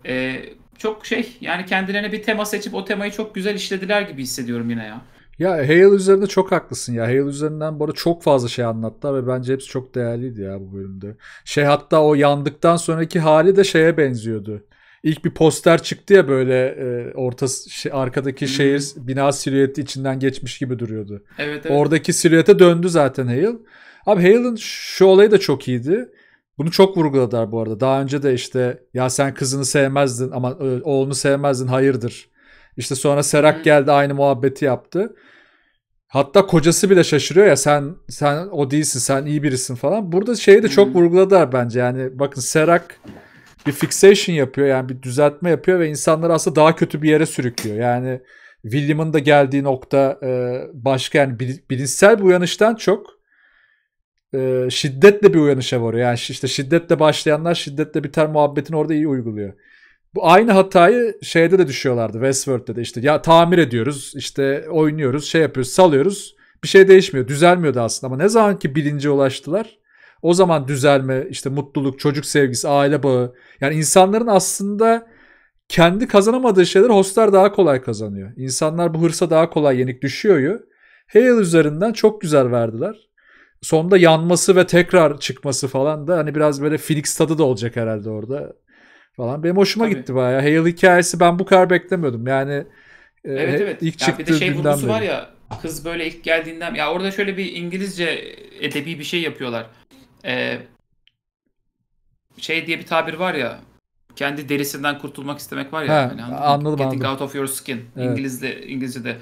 Ee, çok şey yani kendilerine bir tema seçip o temayı çok güzel işlediler gibi hissediyorum yine ya. Ya Hale üzerinde çok haklısın ya. Hale üzerinden bu arada çok fazla şey anlattı ve bence hepsi çok değerliydi ya bu bölümde. Şey hatta o yandıktan sonraki hali de şeye benziyordu. İlk bir poster çıktı ya böyle e, orta şey, arkadaki hmm. şehir bina silüeti içinden geçmiş gibi duruyordu. Evet, evet. Oradaki silüete döndü zaten Hale. Abi Hale'ın şu olayı da çok iyiydi. Bunu çok vurguladılar bu arada. Daha önce de işte ya sen kızını sevmezdin ama oğlunu sevmezdin hayırdır işte sonra Serak geldi aynı muhabbeti yaptı. Hatta kocası bile şaşırıyor ya sen sen o değilsin sen iyi birisin falan. Burada şeyi de çok vurguladılar bence yani bakın Serak bir fixation yapıyor yani bir düzeltme yapıyor ve insanları aslında daha kötü bir yere sürüklüyor. Yani William'ın da geldiği nokta e, başka yani bilinçsel bir uyanıştan çok e, şiddetle bir uyanışa varıyor. Yani işte şiddetle başlayanlar şiddetle biter muhabbetini orada iyi uyguluyor. Bu aynı hatayı şeyde de düşüyorlardı Westworld'de de işte ya tamir ediyoruz işte oynuyoruz şey yapıyoruz salıyoruz bir şey değişmiyor düzelmiyordu aslında ama ne zaman ki bilince ulaştılar o zaman düzelme işte mutluluk çocuk sevgisi aile bağı yani insanların aslında kendi kazanamadığı şeyler hostlar daha kolay kazanıyor. İnsanlar bu hırsa daha kolay yenik düşüyor. Hale üzerinden çok güzel verdiler. Sonunda yanması ve tekrar çıkması falan da hani biraz böyle Phoenix tadı da olacak herhalde orada falan. Benim hoşuma Tabii. gitti bayağı. Hale hikayesi ben bu kadar beklemiyordum. Yani e, evet, e, evet. ilk ya çıktığı bir de şey günden var ya kız böyle ilk geldiğinden ya orada şöyle bir İngilizce edebi bir şey yapıyorlar. Ee, şey diye bir tabir var ya kendi derisinden kurtulmak istemek var ya. He, hani, anladım, anladım. Getting anladım. out of your skin. Evet. İngilizce, İngilizce'de.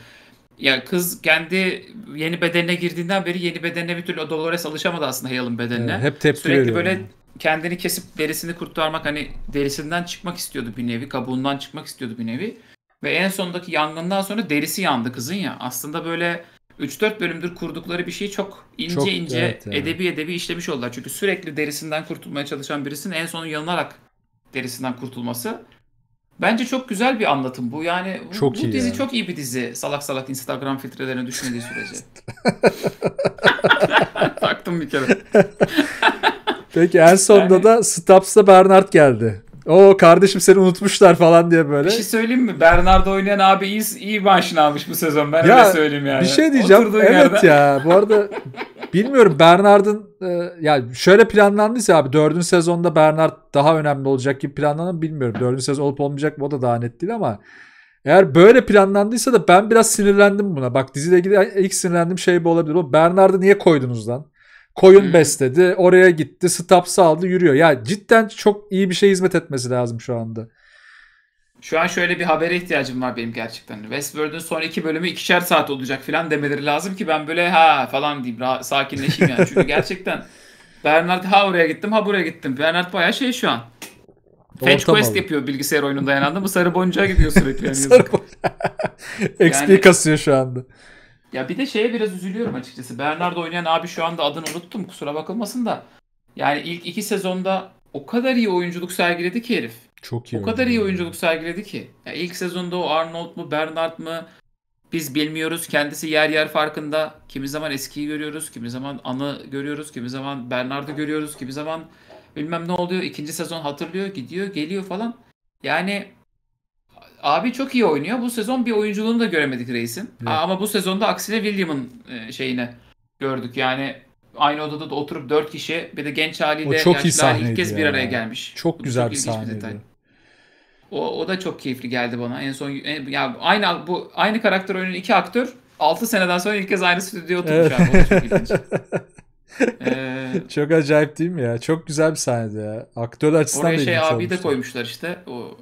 Ya kız kendi yeni bedenine girdiğinden beri yeni bedenine bir türlü Dolores alışamadı aslında Hale'ın bedenine. Evet, hep tepki Sürekli böyle yani kendini kesip derisini kurtarmak hani derisinden çıkmak istiyordu bir nevi. Kabuğundan çıkmak istiyordu bir nevi. Ve en sondaki yangından sonra derisi yandı kızın ya. Aslında böyle 3-4 bölümdür kurdukları bir şeyi çok ince çok, ince evet, yani. edebi edebi işlemiş oldular. Çünkü sürekli derisinden kurtulmaya çalışan birisinin en sonun yanılarak derisinden kurtulması. Bence çok güzel bir anlatım bu. Yani çok bu, dizi yani. çok iyi bir dizi. Salak salak Instagram filtrelerine düşmediği sürece. Taktım bir kere. Peki en sonunda yani... da Stubbs'la Bernard geldi. O kardeşim seni unutmuşlar falan diye böyle. Bir şey söyleyeyim mi? Bernard oynayan abi iyi, iyi maaşını almış bu sezon. Ben ya, öyle söyleyeyim yani. Bir şey diyeceğim. Oturduğun evet yerden. ya. Bu arada bilmiyorum Bernard'ın e, ya yani şöyle planlandıysa abi dördüncü sezonda Bernard daha önemli olacak gibi planlanan bilmiyorum. Dördüncü sezon olup olmayacak mı o da daha net değil ama eğer böyle planlandıysa da ben biraz sinirlendim buna. Bak diziyle ilgili ilk sinirlendiğim şey bu olabilir. Bernard'ı niye koydunuz lan? Koyun hmm. besledi, oraya gitti, stapsı aldı, yürüyor. Ya cidden çok iyi bir şey hizmet etmesi lazım şu anda. Şu an şöyle bir habere ihtiyacım var benim gerçekten. Westworld'un son iki bölümü ikişer saat olacak falan demeleri lazım ki ben böyle ha falan diyeyim rah- sakinleşeyim yani. Çünkü gerçekten Bernard ha oraya gittim ha buraya gittim. Bernard bayağı şey şu an. Fetch Quest yapıyor bilgisayar oyununda yanında. Bu sarı boncuğa gidiyor sürekli. Yani sarı bon- XP yani, kasıyor şu anda. Ya bir de şeye biraz üzülüyorum açıkçası. Bernard oynayan abi şu anda adını unuttum kusura bakılmasın da. Yani ilk iki sezonda o kadar iyi oyunculuk sergiledi ki herif. Çok iyi. O kadar iyi oyunculuk sergiledi ki. Ya ilk sezonda o Arnold mu Bernard mı biz bilmiyoruz. Kendisi yer yer farkında. Kimi zaman eskiyi görüyoruz, kimi zaman Anı görüyoruz, kimi zaman Bernard'ı görüyoruz, kimi zaman bilmem ne oluyor. İkinci sezon hatırlıyor, gidiyor, geliyor falan. Yani abi çok iyi oynuyor. Bu sezon bir oyunculuğunu da göremedik Reis'in. Evet. Ama bu sezonda aksine William'ın e, şeyine gördük. Yani aynı odada da oturup dört kişi bir de genç haliyle o çok iyi ilk kez bir araya gelmiş. Çok bu güzel çok bir sahneydi. O, o da çok keyifli geldi bana. En son en, ya aynı bu aynı karakter oynayan iki aktör 6 seneden sonra ilk kez aynı stüdyoya oturmuş evet. abi. Ee, çok acayip değil mi ya? Çok güzel bir sahneydi ya. Aktör açısından Oraya şey abi de koymuşlar işte. O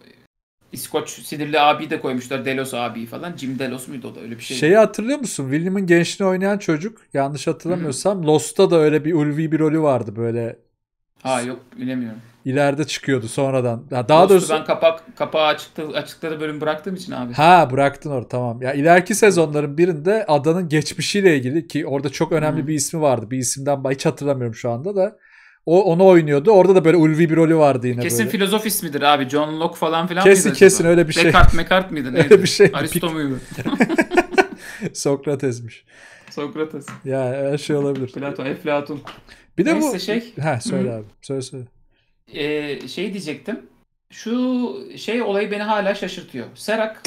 İskoç Sidirli abi de koymuşlar. Delos abi falan. Jim Delos muydu o da öyle bir şey. Şeyi hatırlıyor musun? William'ın gençliğini oynayan çocuk. Yanlış hatırlamıyorsam. Hı-hı. Lost'ta da öyle bir ulvi bir rolü vardı böyle. Ha yok bilemiyorum. İleride çıkıyordu sonradan. Ya daha Lost'u doğrusu ben kapak kapağı açıkta açıkladı bölüm bıraktığım için abi. Ha bıraktın orada tamam. Ya ileriki sezonların birinde adanın geçmişiyle ilgili ki orada çok önemli Hı-hı. bir ismi vardı. Bir isimden hiç hatırlamıyorum şu anda da o onu oynuyordu. Orada da böyle ulvi bir rolü vardı yine Kesin böyle. filozof ismidir abi. John Locke falan filan Kesin mıydı kesin acaba? öyle bir şey. Descartes Mekart mıydı neydi? Öyle bir şey. Aristo muydu? Sokrates'miş. Sokrates. Ya her şey olabilir. Plato, Eflatun. Bir de Neyse bu şey. Ha söyle abi. Söyle söyle. Ee, şey diyecektim. Şu şey olayı beni hala şaşırtıyor. Serak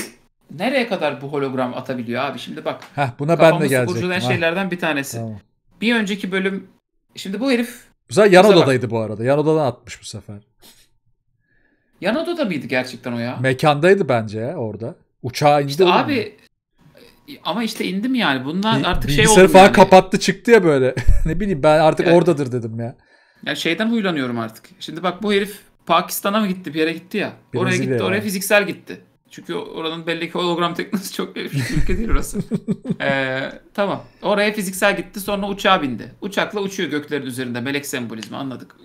nereye kadar bu hologram atabiliyor abi? Şimdi bak. Ha buna ben de gelecektim. Kafamı şeylerden bir tanesi. Tamam. Bir önceki bölüm Şimdi bu herif sefer yan odadaydı bu arada. Yan odadan atmış bu sefer. Yan odada mıydı gerçekten o ya? Mekandaydı bence ya orada. Uçağa indi. İşte abi mi? ama işte indim yani. Bunlar Bil- artık şey oldu. Bilgisayarı falan kapattı çıktı ya böyle. ne bileyim ben artık yani, oradadır dedim ya. Ya şeyden huylanıyorum artık. Şimdi bak bu herif Pakistan'a mı gitti bir yere gitti ya. Brezilya oraya gitti ya. oraya fiziksel gitti. Çünkü oranın belli ki hologram teknolojisi çok gelişmiş ülke değil orası. ee, tamam. Oraya fiziksel gitti sonra uçağa bindi. Uçakla uçuyor göklerin üzerinde. Melek sembolizmi anladık.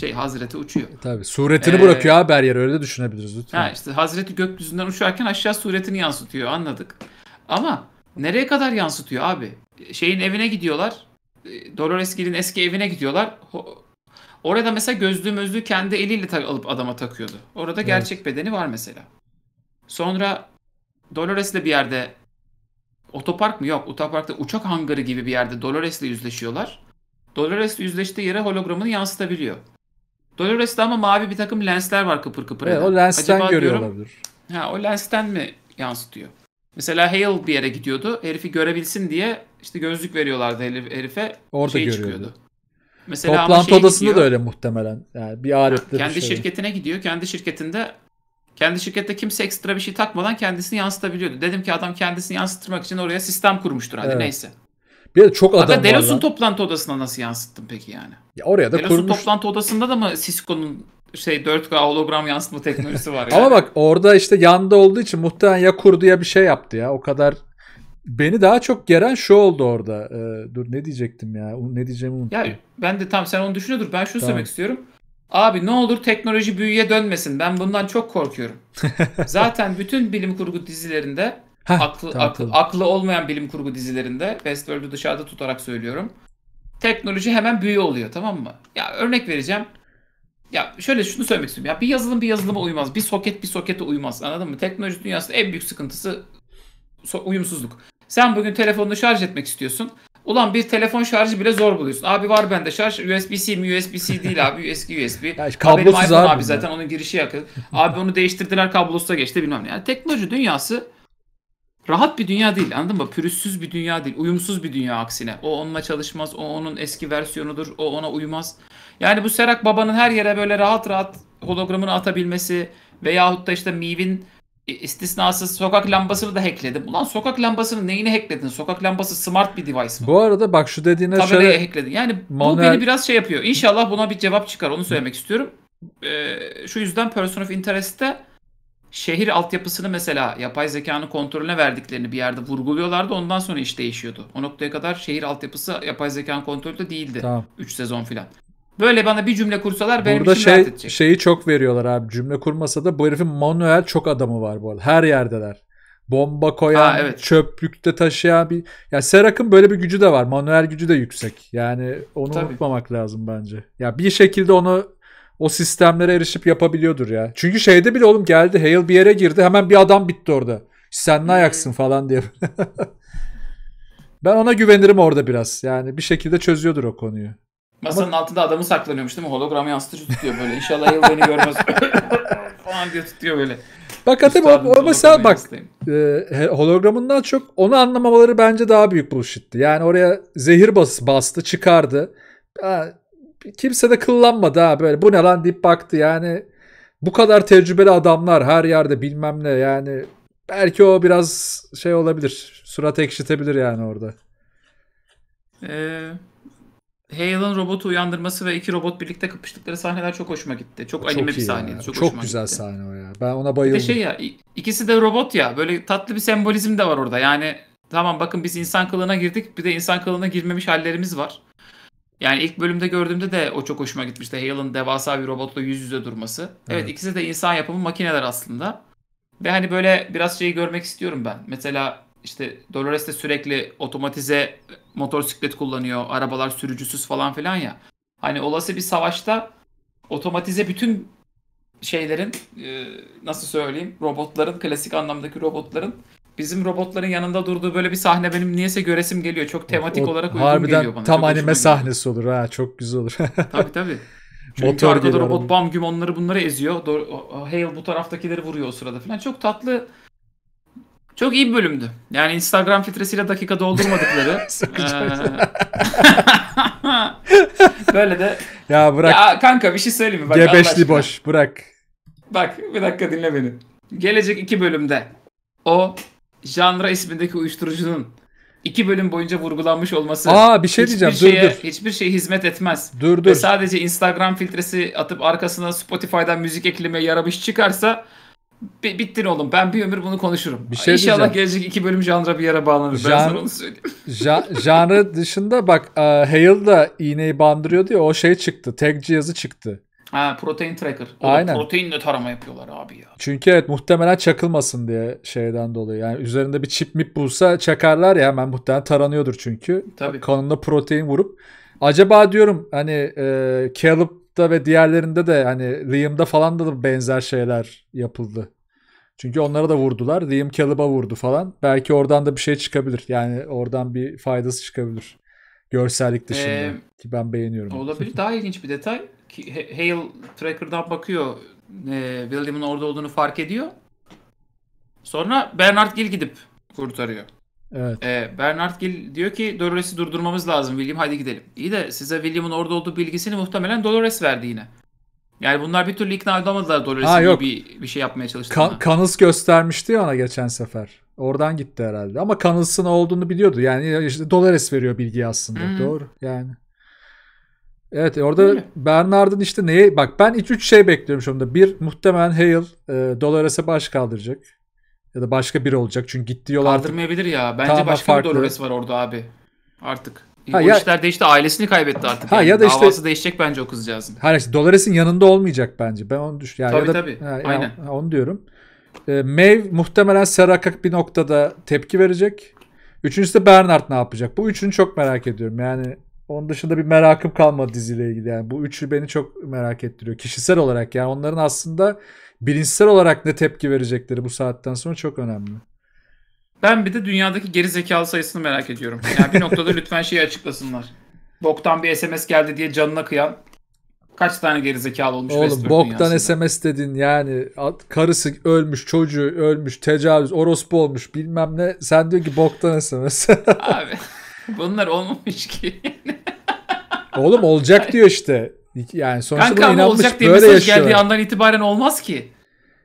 Şey Hazreti uçuyor. Tabii suretini ee, bırakıyor abi her yer öyle düşünebiliriz lütfen. Ha işte Hazreti gökyüzünden uçarken aşağı suretini yansıtıyor anladık. Ama nereye kadar yansıtıyor abi? Şeyin evine gidiyorlar. E, Dolores Gill'in eski evine gidiyorlar. Orada mesela gözlüğü mözlüğü kendi eliyle alıp adama takıyordu. Orada gerçek evet. bedeni var mesela. Sonra Dolores'le bir yerde otopark mı yok otoparkta uçak hangarı gibi bir yerde Dolores'le yüzleşiyorlar. Dolores yüzleştiği yere hologramını yansıtabiliyor. Dolores'te ama mavi bir takım lensler var kıpır kıpır. Evet, o lensten Acaba görüyor diyorum, olabilir. Ha, o lensten mi yansıtıyor? Mesela Hale bir yere gidiyordu. Herifi görebilsin diye işte gözlük veriyorlardı herife. Orada şey görüyordu. Çıkıyordu. Mesela Toplantı şey odasında gidiyor, da öyle muhtemelen. Yani bir aletli Kendi bir şirketine gidiyor. Kendi şirketinde kendi şirkette kimse ekstra bir şey takmadan kendisini yansıtabiliyordu. Dedim ki adam kendisini yansıtmak için oraya sistem kurmuştur hadi evet. neyse. Bir de çok adam Hatta Delos'un toplantı odasına nasıl yansıttın peki yani? Ya oraya da Delos'un kurmuş. toplantı odasında da mı Cisco'nun şey 4K hologram yansıtma teknolojisi var yani. Ama bak orada işte yanda olduğu için muhtemelen ya kurdu ya bir şey yaptı ya. O kadar beni daha çok geren şu oldu orada. Ee, dur ne diyecektim ya? Ne diyeceğimi unuttum. Ya ben de tam sen onu düşünüyordur. Ben şunu tamam. söylemek istiyorum. Abi ne olur teknoloji büyüye dönmesin. Ben bundan çok korkuyorum. Zaten bütün bilim kurgu dizilerinde Heh, aklı, tamam, aklı, tamam. aklı olmayan bilim kurgu dizilerinde Westworld'u dışarıda tutarak söylüyorum. Teknoloji hemen büyü oluyor tamam mı? Ya örnek vereceğim. Ya şöyle şunu söylemek istiyorum. Ya bir yazılım bir yazılıma uymaz. Bir soket bir sokete uymaz. Anladın mı? Teknoloji dünyasında en büyük sıkıntısı uyumsuzluk. Sen bugün telefonunu şarj etmek istiyorsun. Ulan bir telefon şarjı bile zor buluyorsun. Abi var bende şarj USB-C mi USB-C değil abi USB USB. ya kablosuz abi, abi, zaten onun girişi yakın. abi onu değiştirdiler kablosuza geçti bilmem ne. Yani teknoloji dünyası rahat bir dünya değil anladın mı? Pürüzsüz bir dünya değil. Uyumsuz bir dünya aksine. O onunla çalışmaz. O onun eski versiyonudur. O ona uymaz. Yani bu Serak Baba'nın her yere böyle rahat rahat hologramını atabilmesi veyahut da işte Miiv'in e, istisnasız sokak lambasını da hackledim. Ulan sokak lambasını neyini hackledin? Sokak lambası smart bir device mı? Bu arada bak şu dediğine Tabelayı şöyle... Tabelayı hackledin. Yani manuel... bu beni biraz şey yapıyor. İnşallah buna bir cevap çıkar. Onu söylemek istiyorum. Ee, şu yüzden Person of Interest'te şehir altyapısını mesela yapay zekanın kontrolüne verdiklerini bir yerde vurguluyorlardı. Ondan sonra iş değişiyordu. O noktaya kadar şehir altyapısı yapay zekanın kontrolü de değildi. Tamam. sezon filan. Böyle bana bir cümle kursalar benim Burada için şey, edecek. şeyi çok veriyorlar abi. Cümle kurmasa da bu herifin manuel çok adamı var bu arada. Her yerdeler. Bomba koyan, ha, evet. çöplükte taşıyan bir... Ya Serak'ın böyle bir gücü de var. Manuel gücü de yüksek. Yani onu Tabii. unutmamak lazım bence. Ya bir şekilde onu o sistemlere erişip yapabiliyordur ya. Çünkü şeyde bile oğlum geldi Hale bir yere girdi hemen bir adam bitti orada. Sen ne ayaksın falan diye. ben ona güvenirim orada biraz. Yani bir şekilde çözüyordur o konuyu. Masanın Ama... altında adamı saklanıyormuş değil mi? Hologram yansıtıcı tutuyor böyle. İnşallah yıl beni görmez falan diye tutuyor böyle. Bak hadi o, o mesela bak e, hologramından çok onu anlamamaları bence daha büyük bullshit'ti. Yani oraya zehir bas, bastı çıkardı. Ha, kimse de kıllanmadı ha böyle bu ne lan deyip baktı yani. Bu kadar tecrübeli adamlar her yerde bilmem ne yani. Belki o biraz şey olabilir. Surat ekşitebilir yani orada. Eee Hale'ın robotu uyandırması ve iki robot birlikte kapıştıkları sahneler çok hoşuma gitti. Çok, çok anime bir sahneydi. Çok, çok güzel gitti. sahne o ya. Ben ona bayıldım. Bir de şey ya ikisi de robot ya. Böyle tatlı bir sembolizm de var orada. Yani tamam bakın biz insan kılığına girdik. Bir de insan kılığına girmemiş hallerimiz var. Yani ilk bölümde gördüğümde de o çok hoşuma gitmişti. Hale'ın devasa bir robotla yüz yüze durması. Evet, evet ikisi de insan yapımı makineler aslında. Ve hani böyle biraz şeyi görmek istiyorum ben. Mesela işte Dolores de sürekli otomatize motosiklet kullanıyor. Arabalar sürücüsüz falan filan ya. Hani olası bir savaşta otomatize bütün şeylerin e, nasıl söyleyeyim robotların klasik anlamdaki robotların bizim robotların yanında durduğu böyle bir sahne benim niyese göresim geliyor. Çok tematik o, olarak uygun geliyor bana. Tam çok anime sahnesi olur ha çok güzel olur. tabii tabii. Çünkü Motor arkada robot bam güm onları bunları eziyor. Hale bu taraftakileri vuruyor o sırada falan. Çok tatlı çok iyi bir bölümdü. Yani Instagram filtresiyle dakika doldurmadıkları. Ee, böyle de. Ya bırak. Ya kanka bir şey söyleyeyim mi? Bak, Gebeşli boş bırak. Bak bir dakika dinle beni. Gelecek iki bölümde o Janra ismindeki uyuşturucunun iki bölüm boyunca vurgulanmış olması Aa, bir şey diyeceğim. Hiçbir dur, şeye, dur. hiçbir şey hizmet etmez. Dur, dur. Ve sadece Instagram filtresi atıp arkasına Spotify'dan müzik eklemeye yaramış çıkarsa B- bittin oğlum. Ben bir ömür bunu konuşurum. Bir şey İnşallah diyeceğim. gelecek iki bölüm janra bir yere bağlanır. Jan- ben sana onu söyleyeyim. ja- janra dışında bak uh, Hale da iğneyi bandırıyordu ya o şey çıktı. Tag cihazı çıktı. Ha protein tracker. O Aynen. proteinle tarama yapıyorlar abi ya. Çünkü evet muhtemelen çakılmasın diye şeyden dolayı. Yani üzerinde bir çip mip bulsa çakarlar ya hemen muhtemelen taranıyordur çünkü. Tabii. Kanında protein vurup. Acaba diyorum hani e, Caleb Hobbit'ta ve diğerlerinde de hani Liam'da falan da, benzer şeyler yapıldı. Çünkü onlara da vurdular. Liam Caleb'a vurdu falan. Belki oradan da bir şey çıkabilir. Yani oradan bir faydası çıkabilir. Görsellik dışında. Ee, ki ben beğeniyorum. Olabilir. Daha ilginç bir detay. Hale Tracker'dan bakıyor. E, William'ın orada olduğunu fark ediyor. Sonra Bernard Gil gidip kurtarıyor. Evet. Ee, Bernard Gill diyor ki Dolores'i durdurmamız lazım William hadi gidelim. İyi de size William'ın orada olduğu bilgisini muhtemelen Dolores verdi yine. Yani bunlar bir türlü ikna edemediler Dolores'in bir, bir şey yapmaya çalıştığını. Ka- Kanıs göstermişti ya ona geçen sefer. Oradan gitti herhalde. Ama Kanıls'ın olduğunu biliyordu. Yani işte Dolores veriyor bilgiyi aslında. Hmm. Doğru yani. Evet orada Bernard'ın işte neye bak ben hiç üç şey bekliyorum şu anda. Bir muhtemelen Hale e, Dolores'e baş kaldıracak. Ya da başka biri olacak. Çünkü gitti yol Kaldırmayabilir artık. ya. Bence başka farklı. bir Dolores var orada abi. Artık. Ha, o ya, işler değişti. Ailesini kaybetti artık. Ha, yani. ya da işte, Davası değişecek bence o kızcağızın. Hayır işte Dolores'in yanında olmayacak bence. Ben onu düşünüyorum. Yani tabii ya da, tabii. Ha, yani Aynen. onu diyorum. E, Maeve muhtemelen Sarakak bir noktada tepki verecek. Üçüncüsü de Bernard ne yapacak? Bu üçünü çok merak ediyorum. Yani onun dışında bir merakım kalmadı diziyle ilgili. Yani bu üçü beni çok merak ettiriyor. Kişisel olarak yani onların aslında bilinçsel olarak ne tepki verecekleri bu saatten sonra çok önemli. Ben bir de dünyadaki geri zekalı sayısını merak ediyorum. Yani bir noktada lütfen şeyi açıklasınlar. Boktan bir SMS geldi diye canına kıyan kaç tane geri zekalı olmuş Oğlum boktan dünyasında. SMS dedin yani karısı ölmüş, çocuğu ölmüş, tecavüz, orospu olmuş bilmem ne. Sen diyor ki boktan SMS. Abi bunlar olmamış ki. Oğlum olacak diyor işte. Yani sonuçta Kanka ama olacak diye mesaj yaşıyor. geldiği andan itibaren olmaz ki.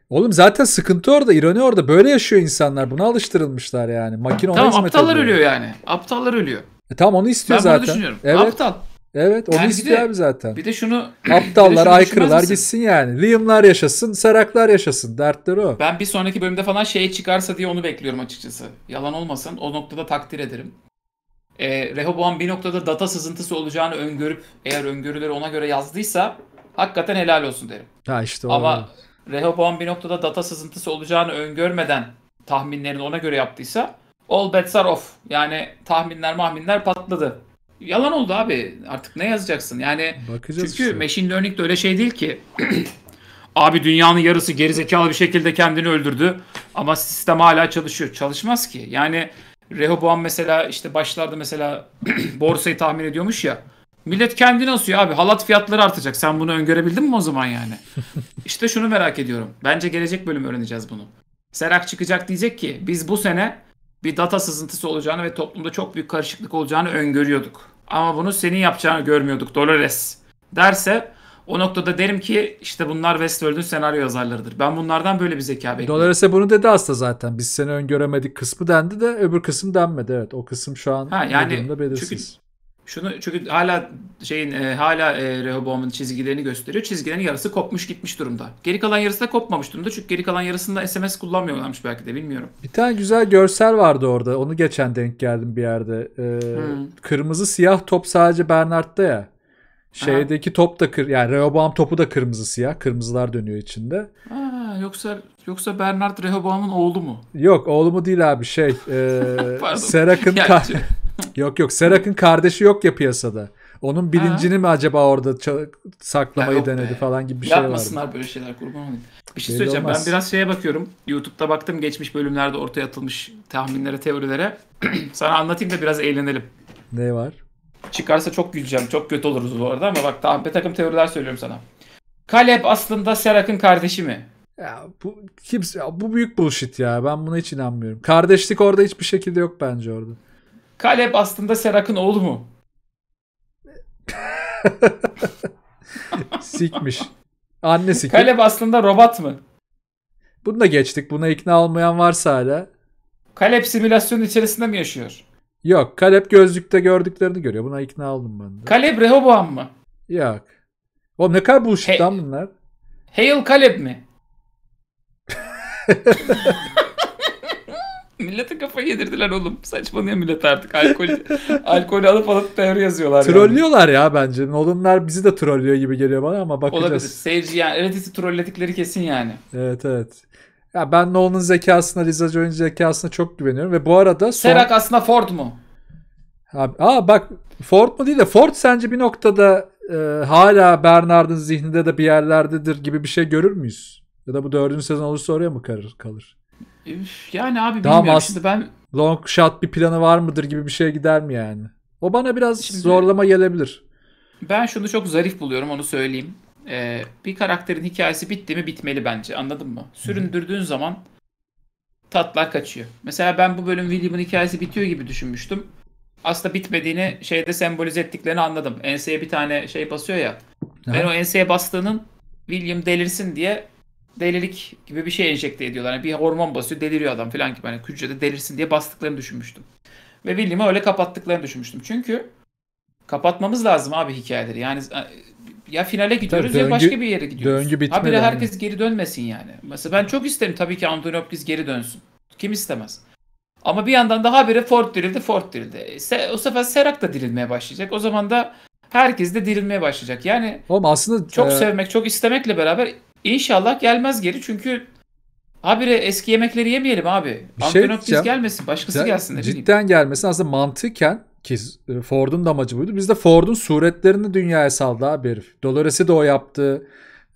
Oğlum zaten sıkıntı orada, ironi orada. Böyle yaşıyor insanlar. Buna alıştırılmışlar yani. Makine tamam aptallar ediyor. ölüyor yani. Aptallar ölüyor. E tamam onu istiyor ben zaten. Ben bunu düşünüyorum. Evet. Aptal. Evet onu yani istiyor abi zaten. Bir de şunu aptallar, de şunu aykırılar gitsin yani. Liam'lar yaşasın, Saraklar yaşasın. Dertleri o. Ben bir sonraki bölümde falan şey çıkarsa diye onu bekliyorum açıkçası. Yalan olmasın. O noktada takdir ederim e, Rehoboam bir noktada data sızıntısı olacağını öngörüp eğer öngörüleri ona göre yazdıysa hakikaten helal olsun derim. Ha işte o. Ama Rehoboam bir noktada data sızıntısı olacağını öngörmeden tahminlerini ona göre yaptıysa all bets are off. Yani tahminler mahminler patladı. Yalan oldu abi. Artık ne yazacaksın? Yani Bakacağız çünkü işte. machine learning de öyle şey değil ki. abi dünyanın yarısı gerizekalı bir şekilde kendini öldürdü ama sistem hala çalışıyor. Çalışmaz ki. Yani Rehoboam mesela işte başlarda mesela borsayı tahmin ediyormuş ya. Millet kendini asıyor abi. Halat fiyatları artacak. Sen bunu öngörebildin mi o zaman yani? işte şunu merak ediyorum. Bence gelecek bölüm öğreneceğiz bunu. Serak çıkacak diyecek ki biz bu sene bir data sızıntısı olacağını ve toplumda çok büyük karışıklık olacağını öngörüyorduk. Ama bunu senin yapacağını görmüyorduk Dolores derse o noktada derim ki işte bunlar Westworld'ün senaryo yazarlarıdır. Ben bunlardan böyle bir zeka bekliyorum. Dolores bunu dedi hasta zaten. Biz seni öngöremedik kısmı dendi de öbür kısım denmedi. Evet o kısım şu an ha, yani, belirsiz. Çünkü, şunu çünkü hala şeyin e, hala e, Rehoboam'ın çizgilerini gösteriyor. Çizgilerin yarısı kopmuş gitmiş durumda. Geri kalan yarısı da kopmamış durumda. Çünkü geri kalan yarısında SMS kullanmıyorlarmış belki de bilmiyorum. Bir tane güzel görsel vardı orada. Onu geçen denk geldim bir yerde. Ee, hmm. Kırmızı siyah top sadece Bernard'da ya. Şeydeki Aha. top da kır yani Rehoboam topu da kırmızı siyah. Kırmızılar dönüyor içinde. Ha, yoksa yoksa Bernard Rehoboam'ın oğlu mu? Yok oğlu mu değil abi şey. E, Serak'ın yok yok Serak'ın kardeşi yok ya piyasada. Onun bilincini ha. mi acaba orada saklamayı denedi be. falan gibi bir şey var. Yapmasınlar böyle şeyler kurban olayım. Bir şey Belli söyleyeceğim. Olmaz. Ben biraz şeye bakıyorum. YouTube'da baktım geçmiş bölümlerde ortaya atılmış tahminlere, teorilere. Sana anlatayım da biraz eğlenelim. Ne var? Çıkarsa çok güleceğim. Çok kötü oluruz bu arada ama bak tam bir takım teoriler söylüyorum sana. Kaleb aslında Serak'ın kardeşi mi? Ya bu kimse ya bu büyük bullshit ya. Ben buna hiç inanmıyorum. Kardeşlik orada hiçbir şekilde yok bence orada. Kaleb aslında Serak'ın oğlu mu? Sikmiş. Anne sikmiş. Kaleb aslında robot mu? Bunu da geçtik. Buna ikna olmayan varsa hala. Kaleb simülasyonun içerisinde mi yaşıyor? Yok. Kalep gözlükte gördüklerini görüyor. Buna ikna oldum ben de. Kalep Rehoboam mı? Yok. O ne kadar bullshit He- bunlar. Hail Kalep mi? Millete kafayı yedirdiler oğlum. Saçmalıyor millet artık. Alkol, alkol alıp alıp teori yazıyorlar. Trollüyorlar ya bence. Nolanlar bizi de trollüyor gibi geliyor bana ama bakacağız. Olabilir. Seyirci yani Reddit'i trolledikleri kesin yani. Evet evet. Ya ben Nolan'ın zekasına, Liza Joy'un zekasına çok güveniyorum ve bu arada son... Serak aslında Ford mu? Abi, aa bak Ford mu değil de Ford sence bir noktada e, hala Bernard'ın zihninde de bir yerlerdedir gibi bir şey görür müyüz? Ya da bu dördüncü sezon olursa oraya mı kalır? kalır? yani abi Daha bilmiyorum şimdi ben... Long shot bir planı var mıdır gibi bir şey gider mi yani? O bana biraz şimdi, zorlama gelebilir. Ben şunu çok zarif buluyorum onu söyleyeyim e, bir karakterin hikayesi bitti mi bitmeli bence. Anladın mı? Süründürdüğün zaman tatlar kaçıyor. Mesela ben bu bölüm William'ın hikayesi bitiyor gibi düşünmüştüm. Aslında bitmediğini şeyde sembolize ettiklerini anladım. Enseye bir tane şey basıyor ya. Aha. Ben o enseye bastığının William delirsin diye delilik gibi bir şey enjekte ediyorlar. Yani bir hormon basıyor deliriyor adam falan gibi. Hani hücrede delirsin diye bastıklarını düşünmüştüm. Ve William'ı öyle kapattıklarını düşünmüştüm. Çünkü kapatmamız lazım abi hikayeleri. Yani e, ya finale gidiyoruz tabii döngü, ya başka bir yere gidiyoruz. Döngü bitmeden. Habire herkes geri dönmesin yani. Mesela ben çok isterim tabii ki Anthony Hopkins geri dönsün. Kim istemez? Ama bir yandan da habire Ford dirildi, Ford dirildi. E, se, o sefer Serak da dirilmeye başlayacak. O zaman da herkes de dirilmeye başlayacak. Yani Oğlum aslında çok e... sevmek, çok istemekle beraber inşallah gelmez geri. Çünkü habire eski yemekleri yemeyelim abi. Bir Anthony şey Hopkins gelmesin, başkası C- gelsin. Cidden bileyim. gelmesin. Aslında mantıken ki e, Ford'un da amacı buydu. Biz de Ford'un suretlerini dünyaya saldı abi herif. Dolores'i de o yaptı.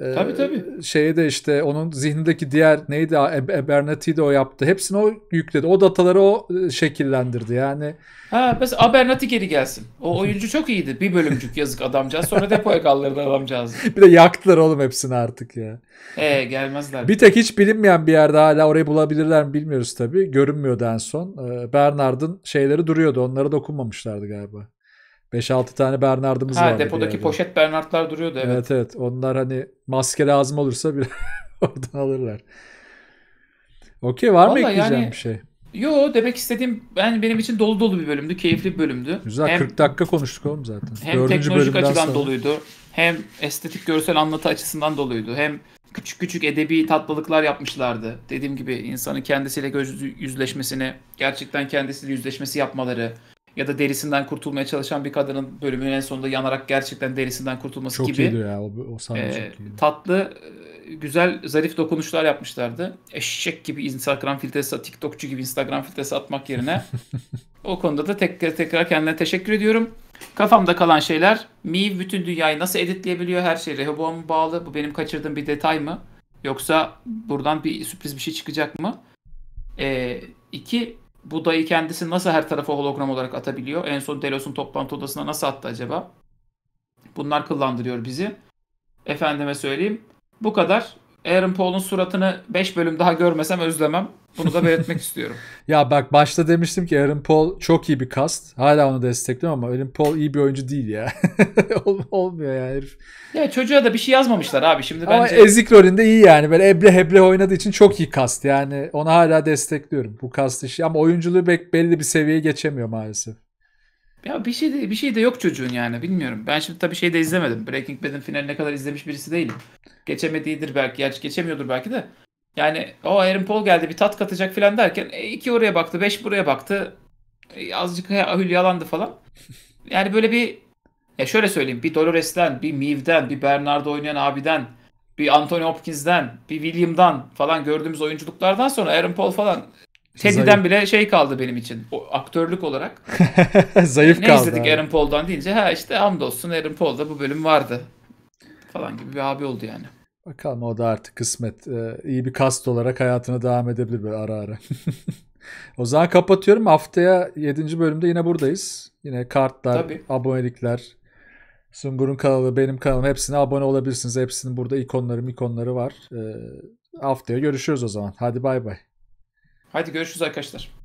Ee, tabii tabii. Ee, Şeye de işte onun zihnindeki diğer neydi Abernathy de o yaptı. Hepsini o yükledi. O dataları o e, şekillendirdi yani. Ha mesela Abernathy geri gelsin. O oyuncu çok iyiydi. Bir bölümcük yazık adamcağız. Sonra depoya kaldırdı adamcağız. bir de yaktılar oğlum hepsini artık ya. Ee gelmezler. Bir tek hiç bilinmeyen bir yerde hala orayı bulabilirler mi bilmiyoruz tabii. Görünmüyordu en son. Ee, Bernard'ın şeyleri duruyordu. Onlara dokunmamışlardı galiba. 5-6 tane Bernard'ımız var. Depodaki poşet Bernard'lar duruyordu evet. Evet evet. Onlar hani maske lazım olursa bir oradan alırlar. Okey var Vallahi mı ekleyeceğim yani, bir şey? Yo demek istediğim yani benim için dolu dolu bir bölümdü. Keyifli bir bölümdü. Güzel hem, 40 dakika konuştuk oğlum zaten. Hem teknolojik açıdan sonra. doluydu. Hem estetik görsel anlatı açısından doluydu. Hem küçük küçük edebi tatlılıklar yapmışlardı. Dediğim gibi insanın kendisiyle göz yüzleşmesini, gerçekten kendisiyle yüzleşmesi yapmaları, ya da derisinden kurtulmaya çalışan bir kadının bölümün en sonunda yanarak gerçekten derisinden kurtulması çok gibi. Çok iyiydi ya o, o sahne e, çok iyiydi. Tatlı, güzel, zarif dokunuşlar yapmışlardı. Eşek gibi Instagram filtresi, TikTokçu gibi Instagram filtresi atmak yerine. o konuda da tekrar tekrar kendine teşekkür ediyorum. Kafamda kalan şeyler mi bütün dünyayı nasıl editleyebiliyor her şey Rehoboam'a mı bağlı? Bu benim kaçırdığım bir detay mı? Yoksa buradan bir sürpriz bir şey çıkacak mı? E, iki, bu dayı kendisi nasıl her tarafa hologram olarak atabiliyor? En son Delos'un toplantı odasına nasıl attı acaba? Bunlar kıllandırıyor bizi. Efendime söyleyeyim. Bu kadar Aaron Paul'un suratını 5 bölüm daha görmesem özlemem. Bunu da belirtmek istiyorum. Ya bak başta demiştim ki Aaron Paul çok iyi bir cast. Hala onu destekliyorum ama Aaron Paul iyi bir oyuncu değil ya. Ol, olmuyor yani herif. Ya çocuğa da bir şey yazmamışlar abi şimdi ama bence. Ama ezik rolünde iyi yani. Böyle eble heble oynadığı için çok iyi cast. Yani ona hala destekliyorum bu cast işi. Ama oyunculuğu belli bir seviyeye geçemiyor maalesef. Ya bir şey de bir şey de yok çocuğun yani bilmiyorum. Ben şimdi tabii şey de izlemedim. Breaking Bad'in finaline kadar izlemiş birisi değilim. Geçemediğidir belki, ya geçemiyordur belki de. Yani o Aaron Paul geldi bir tat katacak falan derken e, iki oraya baktı, beş buraya baktı. E, azıcık hülyalandı falan. Yani böyle bir ya şöyle söyleyeyim. Bir Dolores'ten, bir Miv'den bir Bernardo oynayan abiden, bir Anthony Hopkins'den, bir William'dan falan gördüğümüz oyunculuklardan sonra Aaron Paul falan Teddy'den bile şey kaldı benim için. O aktörlük olarak. Zayıf ne kaldı. Ne izledik abi. Aaron Paul'dan deyince ha işte hamdolsun Aaron Paul'da bu bölüm vardı. Falan gibi bir abi oldu yani. Bakalım o da artık kısmet. Ee, iyi bir kast olarak hayatına devam edebilir böyle ara ara. o zaman kapatıyorum. Haftaya 7. bölümde yine buradayız. Yine kartlar, Tabii. abonelikler, Sungur'un kanalı, benim kanalım hepsine abone olabilirsiniz. Hepsinin burada ikonları, ikonları var. Ee, haftaya görüşürüz o zaman. Hadi bay bay. Hadi görüşürüz arkadaşlar.